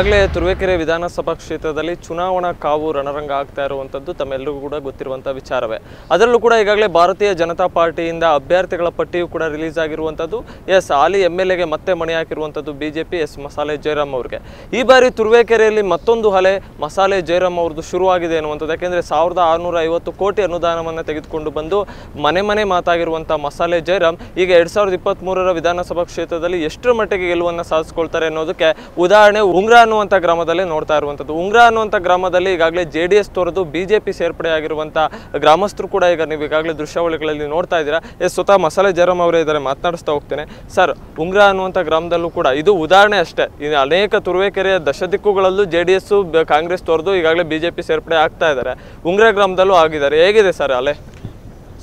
ಈಗಾಗಲೇ ತುರುವೇಕೆರೆ ವಿಧಾನಸಭಾ ಕ್ಷೇತ್ರದಲ್ಲಿ ಚುನಾವಣಾ ಕಾವು ರಣರಂಗ ಆಗ್ತಾ ಇರುವಂಥದ್ದು ತಮ್ಮೆಲ್ಲರಿಗೂ ಕೂಡ ಗೊತ್ತಿರುವಂಥ ವಿಚಾರವೇ ಅದರಲ್ಲೂ ಕೂಡ ಈಗಾಗಲೇ ಭಾರತೀಯ ಜನತಾ ಪಾರ್ಟಿಯಿಂದ ಅಭ್ಯರ್ಥಿಗಳ ಪಟ್ಟಿಯೂ ಕೂಡ ರಿಲೀಸ್ ಆಗಿರುವಂಥದ್ದು ಎಸ್ ಹಾಲಿ ಎಮ್ ಎಲ್ ಎಗೆ ಮತ್ತೆ ಮಣೆ ಹಾಕಿರುವಂಥದ್ದು B J P S Masale Jayaram ಅವರಿಗೆ ಈ ಬಾರಿ ತುರುವೇಕೆರೆಯಲ್ಲಿ ಮತ್ತೊಂದು ಹಲೆ ಮಸಾಲೆ ಜಯರಾಮ್ ಅವ್ರದ್ದು ಶುರುವಾಗಿದೆ ಅನ್ನುವಂಥದ್ದು ಯಾಕೆಂದರೆ ಸಾವಿರದ ಆರುನೂರ ಐವತ್ತು ಕೋಟಿ ಅನುದಾನವನ್ನು ತೆಗೆದುಕೊಂಡು ಬಂದು ಮನೆ ಮನೆ ಮಾತಾಗಿರುವಂಥ ಮಸಾಲೆ ಜಯರಾಮ್ ಈಗ ಎರಡು ಸಾವಿರದ ಇಪ್ಪತ್ತ್ಮೂರರ ವಿಧಾನಸಭಾ ಕ್ಷೇತ್ರದಲ್ಲಿ ಎಷ್ಟರ ಮಟ್ಟಿಗೆ ಗೆಲುವನ್ನು ಸಾಧಿಸ್ಕೊಳ್ತಾರೆ ಅನ್ನೋದಕ್ಕೆ ಉದಾಹರಣೆ ಉಂಗ್ರಾನ್ ಅನ್ನುವಂಥ ಗ್ರಾಮದಲ್ಲಿ ನೋಡ್ತಾ ಇರುವಂಥದ್ದು ಉಂಗ್ರ ಅನ್ನುವಂಥ ಗ್ರಾಮದಲ್ಲಿ ಈಗಾಗಲೇ ಜೆ ಡಿ ಎಸ್ ತೋರೆದು ಬಿ ಜೆ ಪಿ ಸೇರ್ಪಡೆಯಾಗಿರುವಂಥ ಗ್ರಾಮಸ್ಥರು ಕೂಡ ಈಗ ನೀವು ಈಗಾಗಲೇ ದೃಶ್ಯಾವಳಿಗಳಲ್ಲಿ ನೋಡ್ತಾ ಇದ್ದೀರಾ ಎಸ್ ಸ್ವತಃ ಮಸಾಲೆ ಜರಮ್ ಅವರೇ ಇದ್ದಾರೆ ಮಾತನಾಡಿಸ್ತಾ ಹೋಗ್ತೇನೆ ಸರ್ ಉಂಗ್ರ ಅನ್ನುವಂಥ ಗ್ರಾಮದಲ್ಲೂ ಕೂಡ ಇದು ಉದಾಹರಣೆ ಅಷ್ಟೇ ಇದು ಅನೇಕ ತುರುವೇಕೆರೆಯ ದಶದಿಕ್ಕುಗಳಲ್ಲೂ ಜೆ ಡಿ ಎಸ್ಸು ಕಾಂಗ್ರೆಸ್ ತೋರೆದು ಈಗಾಗಲೇ ಬಿ ಜೆ ಪಿ ಸೇರ್ಪಡೆ ಆಗ್ತಾ ಇದ್ದಾರೆ ಉಂಗ್ರ ಗ್ರಾಮದಲ್ಲೂ ಆಗಿದ್ದಾರೆ ಹೇಗಿದೆ ಸರ್ ಅಲ್ಲೇ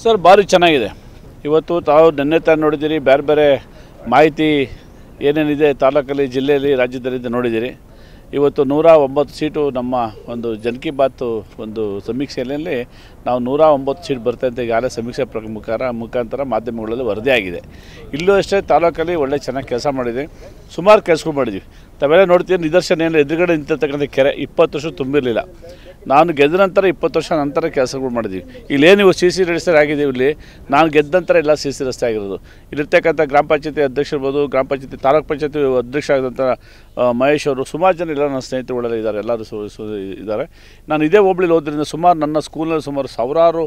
ಸರ್ ಭಾರಿ ಚೆನ್ನಾಗಿದೆ ಇವತ್ತು ತಾವು ನಿನ್ನೆ ತಾನು ನೋಡಿದ್ದೀರಿ ಬೇರೆ ಬೇರೆ ಮಾಹಿತಿ ಏನೇನಿದೆ ತಾಲೂಕಲ್ಲಿ ಜಿಲ್ಲೆಯಲ್ಲಿ ರಾಜ್ಯದಲ್ಲಿ ನೋಡಿದ್ದೀರಿ ಇವತ್ತು ನೂರ ಒಂಬತ್ತು ಸೀಟು ನಮ್ಮ ಒಂದು ಜನ್ ಕಿ ಒಂದು ಸಮೀಕ್ಷೆಯಲ್ಲಿ ನಾವು ನೂರ ಒಂಬತ್ತು ಸೀಟ್ ಬರ್ತಾ ಅಂತ ಈಗಾಗಲೇ ಸಮೀಕ್ಷೆ ಪ್ರ ಮುಖಾಂತರ ಮುಖಾಂತರ ಮಾಧ್ಯಮಗಳಲ್ಲಿ ವರದಿಯಾಗಿದೆ ಇಲ್ಲೂ ಅಷ್ಟೇ ತಾಲೂಕಲ್ಲಿ ಒಳ್ಳೆ ಚೆನ್ನಾಗಿ ಕೆಲಸ ಮಾಡಿದೆ ಸುಮಾರು ಕೆಲಸಗಳು ಮಾಡಿದ್ವಿ ತಾವೆಲ್ಲ ನೋಡ್ತೀವಿ ನಿದರ್ಶನ ಏನು ಎದುರುಗಡೆ ನಿಂತಿರ್ತಕ್ಕಂಥ ಕೆರೆ ಇಪ್ಪತ್ತು ವರ್ಷ ತುಂಬಿರಲಿಲ್ಲ ನಾನು ಗೆದ್ದ ನಂತರ ಇಪ್ಪತ್ತು ವರ್ಷ ನಂತರ ಕೆಲಸಗಳು ಮಾಡಿದ್ವಿ ಇಲ್ಲೇನು ನೀವು ಸಿ ಸಿ ರಿಜಿಸ್ಟರ್ ಆಗಿದ್ದೀವಿ ಇಲ್ಲಿ ನಾನು ಗೆದ್ದ ನಂತರ ಎಲ್ಲ ಸಿ ಸಿ ರಸ್ತೆ ಆಗಿರೋದು ಇಲ್ಲಿರ್ತಕ್ಕಂಥ ಗ್ರಾಮ ಪಂಚಾಯತಿ ಅಧ್ಯಕ್ಷ ಇರ್ಬೋದು ಗ್ರಾಮ ಪಂಚಾಯತಿ ತಾಲೂಕು ಪಂಚಾಯತಿ ಅಧ್ಯಕ್ಷ ಆದಂಥ ಮಹೇಶ್ ಅವರು ಸುಮಾರು ಜನ ಎಲ್ಲ ನನ್ನ ಸ್ನೇಹಿತರು ಇದ್ದಾರೆ ಎಲ್ಲರೂ ಸು ಇದ್ದಾರೆ ನಾನು ಇದೇ ಹೋಬಳಿಲಿ ಓದ್ರಿಂದ ಸುಮಾರು ನನ್ನ ಸ್ಕೂಲಲ್ಲಿ ಸುಮಾರು ಸಾವಿರಾರು